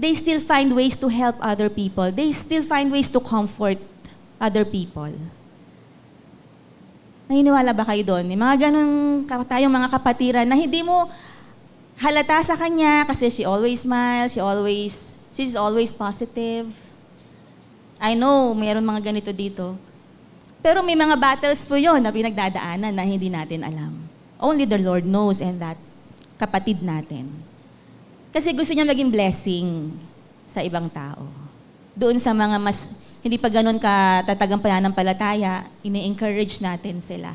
they still find ways to help other people. They still find ways to comfort other people. Naniniwala ba kayo doon? Yung mga ganun tayong mga kapatiran na hindi mo halata sa kanya kasi she always smiles, she always, she's always positive. I know, mayroon mga ganito dito. Pero may mga battles po yon na pinagdadaanan na hindi natin alam. Only the Lord knows and that kapatid natin. Kasi gusto niya maging blessing sa ibang tao. Doon sa mga mas hindi pa ganun ka tatagang pananampalataya, ini-encourage natin sila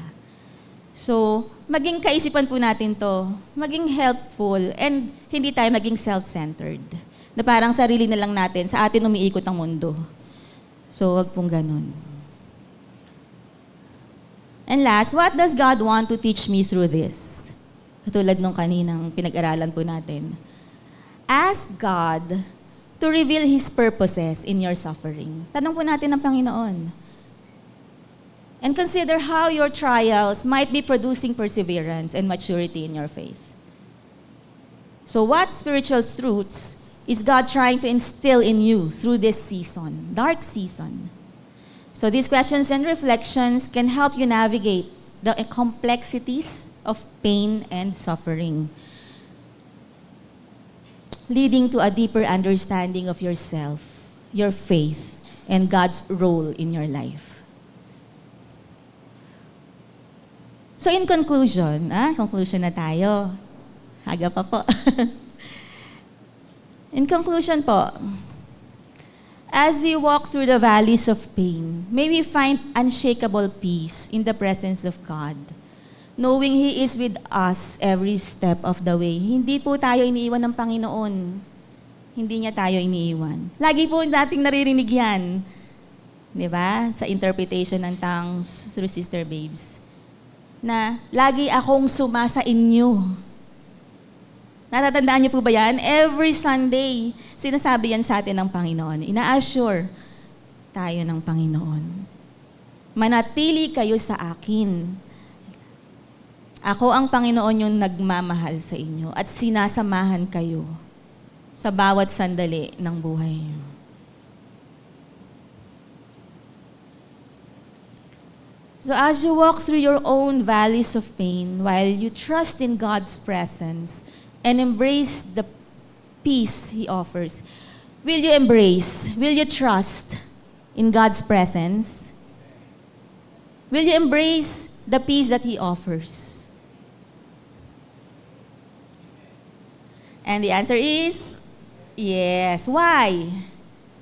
So, maging kaisipan po natin to, maging helpful, and hindi tayo maging self-centered. Na parang sarili na lang natin, sa atin umiikot ang mundo. So, wag pong ganun. And last, what does God want to teach me through this? Katulad nung kaninang pinag-aralan po natin. Ask God to reveal His purposes in your suffering. Tanong po natin ang Panginoon and consider how your trials might be producing perseverance and maturity in your faith. So, what spiritual truths is God trying to instill in you through this season, dark season? So, these questions and reflections can help you navigate the complexities of pain and suffering, leading to a deeper understanding of yourself, your faith, and God's role in your life. So in conclusion, ah, conclusion na tayo. Haga pa po. in conclusion po, as we walk through the valleys of pain, may we find unshakable peace in the presence of God knowing He is with us every step of the way. Hindi po tayo iniiwan ng Panginoon. Hindi niya tayo iniiwan. Lagi po nating naririnig yan. Di ba? Sa interpretation ng tongues through Sister Babes na lagi akong suma inyo. Natatandaan niyo po ba yan? Every Sunday, sinasabi yan sa atin ng Panginoon. Ina-assure tayo ng Panginoon. Manatili kayo sa akin. Ako ang Panginoon yung nagmamahal sa inyo at sinasamahan kayo sa bawat sandali ng buhay niyo. So as you walk through your own valleys of pain, while you trust in God's presence and embrace the peace He offers, will you embrace, will you trust in God's presence? Will you embrace the peace that He offers? And the answer is yes. Why?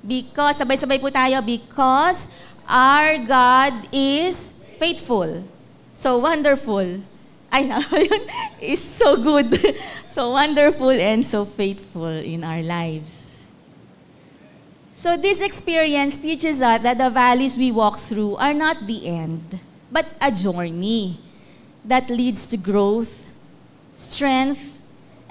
Because, sabay-sabay po tayo, because our God is faithful. So wonderful. Ay, yun is so good. so wonderful and so faithful in our lives. So this experience teaches us that the valleys we walk through are not the end, but a journey that leads to growth, strength,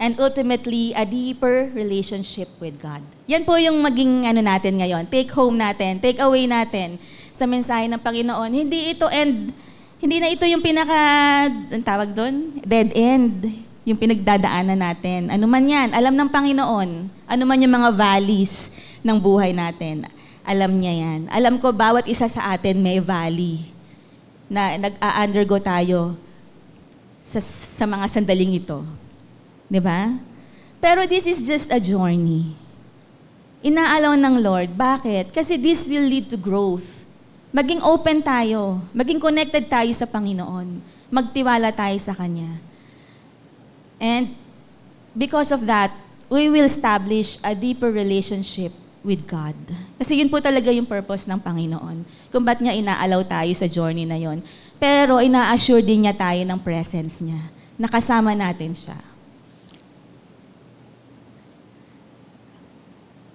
and ultimately a deeper relationship with God. Yan po yung maging ano natin ngayon, take home natin, take away natin sa mensahe ng Panginoon. Hindi ito end. Hindi na ito yung pinaka, ang tawag doon? Dead end. Yung pinagdadaanan natin. Ano man yan, alam ng Panginoon. Ano man yung mga valleys ng buhay natin. Alam niya yan. Alam ko, bawat isa sa atin may valley na nag-undergo tayo sa, sa mga sandaling ito. Di ba? Pero this is just a journey. Inaalaw ng Lord. Bakit? Kasi this will lead to growth. Maging open tayo. Maging connected tayo sa Panginoon. Magtiwala tayo sa Kanya. And because of that, we will establish a deeper relationship with God. Kasi yun po talaga yung purpose ng Panginoon. Kung ba't niya inaalaw tayo sa journey na yon. Pero ina-assure din niya tayo ng presence niya. Nakasama natin siya.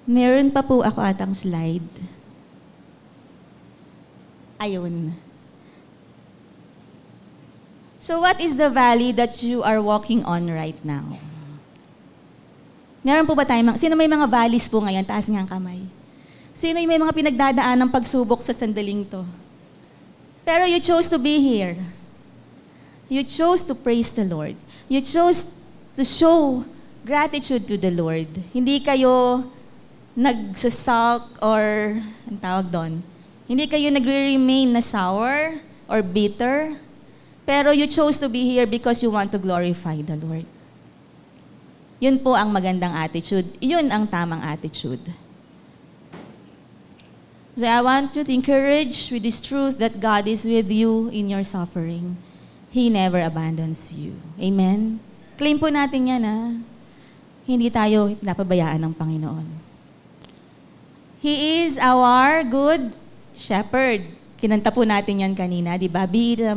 Meron pa po ako atang slide. Ayun. So what is the valley that you are walking on right now? Meron po ba tayong, sino may mga valleys po ngayon? Taas nga ang kamay. Sino may mga pinagdadaan ng pagsubok sa sandaling to? Pero you chose to be here. You chose to praise the Lord. You chose to show gratitude to the Lord. Hindi kayo nagsasulk or, ang tawag doon, hindi kayo nagre-remain na sour or bitter, pero you chose to be here because you want to glorify the Lord. Yun po ang magandang attitude. Yun ang tamang attitude. So I want you to encourage with this truth that God is with you in your suffering. He never abandons you. Amen? Claim po natin yan, ha? Hindi tayo napabayaan ng Panginoon. He is our good shepherd. Kinanta po natin yan kanina, di ba? Be a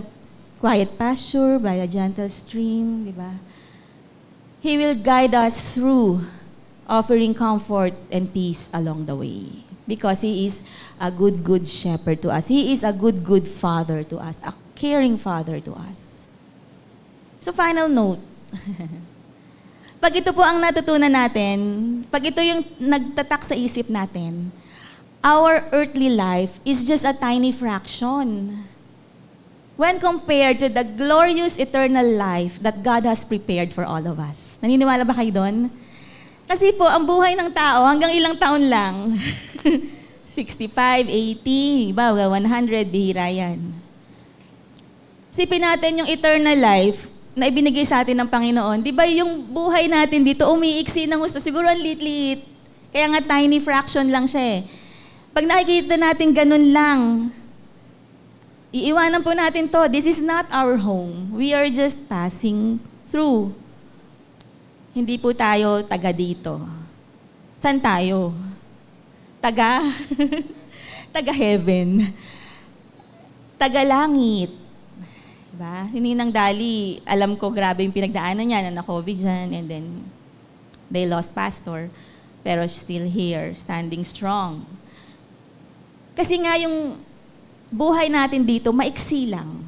quiet pasture by a gentle stream, di ba? He will guide us through, offering comfort and peace along the way. Because He is a good, good shepherd to us. He is a good, good father to us, a caring father to us. So final note, pag ito po ang natutunan natin, pag ito yung nagtatak sa isip natin, our earthly life is just a tiny fraction when compared to the glorious eternal life that God has prepared for all of us. Naniniwala ba kayo doon? Kasi po, ang buhay ng tao, hanggang ilang taon lang. 65, 80, iba, 100, bihira yan. Sipin natin yung eternal life na ibinigay sa atin ng Panginoon. Di ba yung buhay natin dito, umiiksi ng gusto. Siguro ang liit-liit. Kaya nga tiny fraction lang siya eh. Pag nakikita natin ganun lang, iiwanan po natin to. This is not our home. We are just passing through. Hindi po tayo taga dito. San tayo? Taga? taga heaven. Taga langit. Diba? Hindi nang dali. Alam ko, grabe yung pinagdaanan niya na na-COVID dyan. And then, they lost pastor. Pero still here, standing strong. Kasi nga yung buhay natin dito, maiksi lang.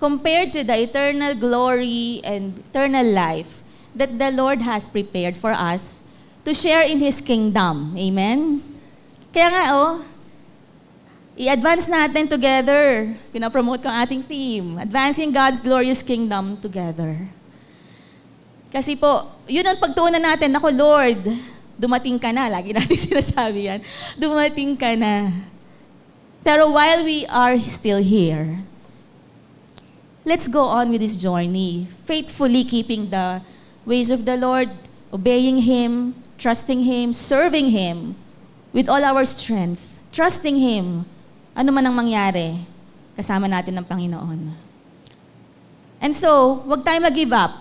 Compared to the eternal glory and eternal life that the Lord has prepared for us to share in His kingdom. Amen? Kaya nga, oh, i-advance natin together. Pinapromote ko ang ating theme. Advancing God's glorious kingdom together. Kasi po, yun ang pagtuunan natin. Ako, Lord, Dumating ka na, lagi natin sinasabi yan. Dumating ka na. Pero while we are still here, let's go on with this journey, faithfully keeping the ways of the Lord, obeying Him, trusting Him, serving Him with all our strength, trusting Him, ano man ang mangyari, kasama natin ng Panginoon. And so, wag tayo mag-give up.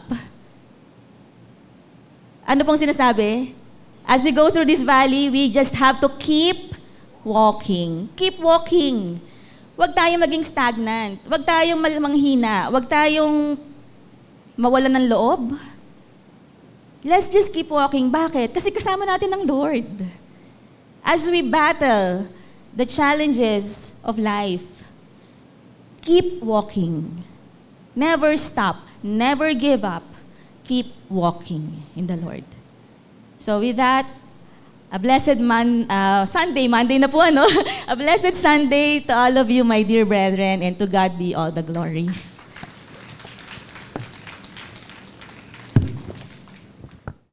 Ano pong sinasabi? As we go through this valley, we just have to keep walking. Keep walking. Huwag tayong maging stagnant. Huwag tayong manghina. Huwag tayong mawala ng loob. Let's just keep walking. Bakit? Kasi kasama natin ang Lord. As we battle the challenges of life, keep walking. Never stop. Never give up. Keep walking in the Lord. So with that, a blessed man, uh, Sunday, Monday na po ano? a blessed Sunday to all of you, my dear brethren, and to God be all the glory.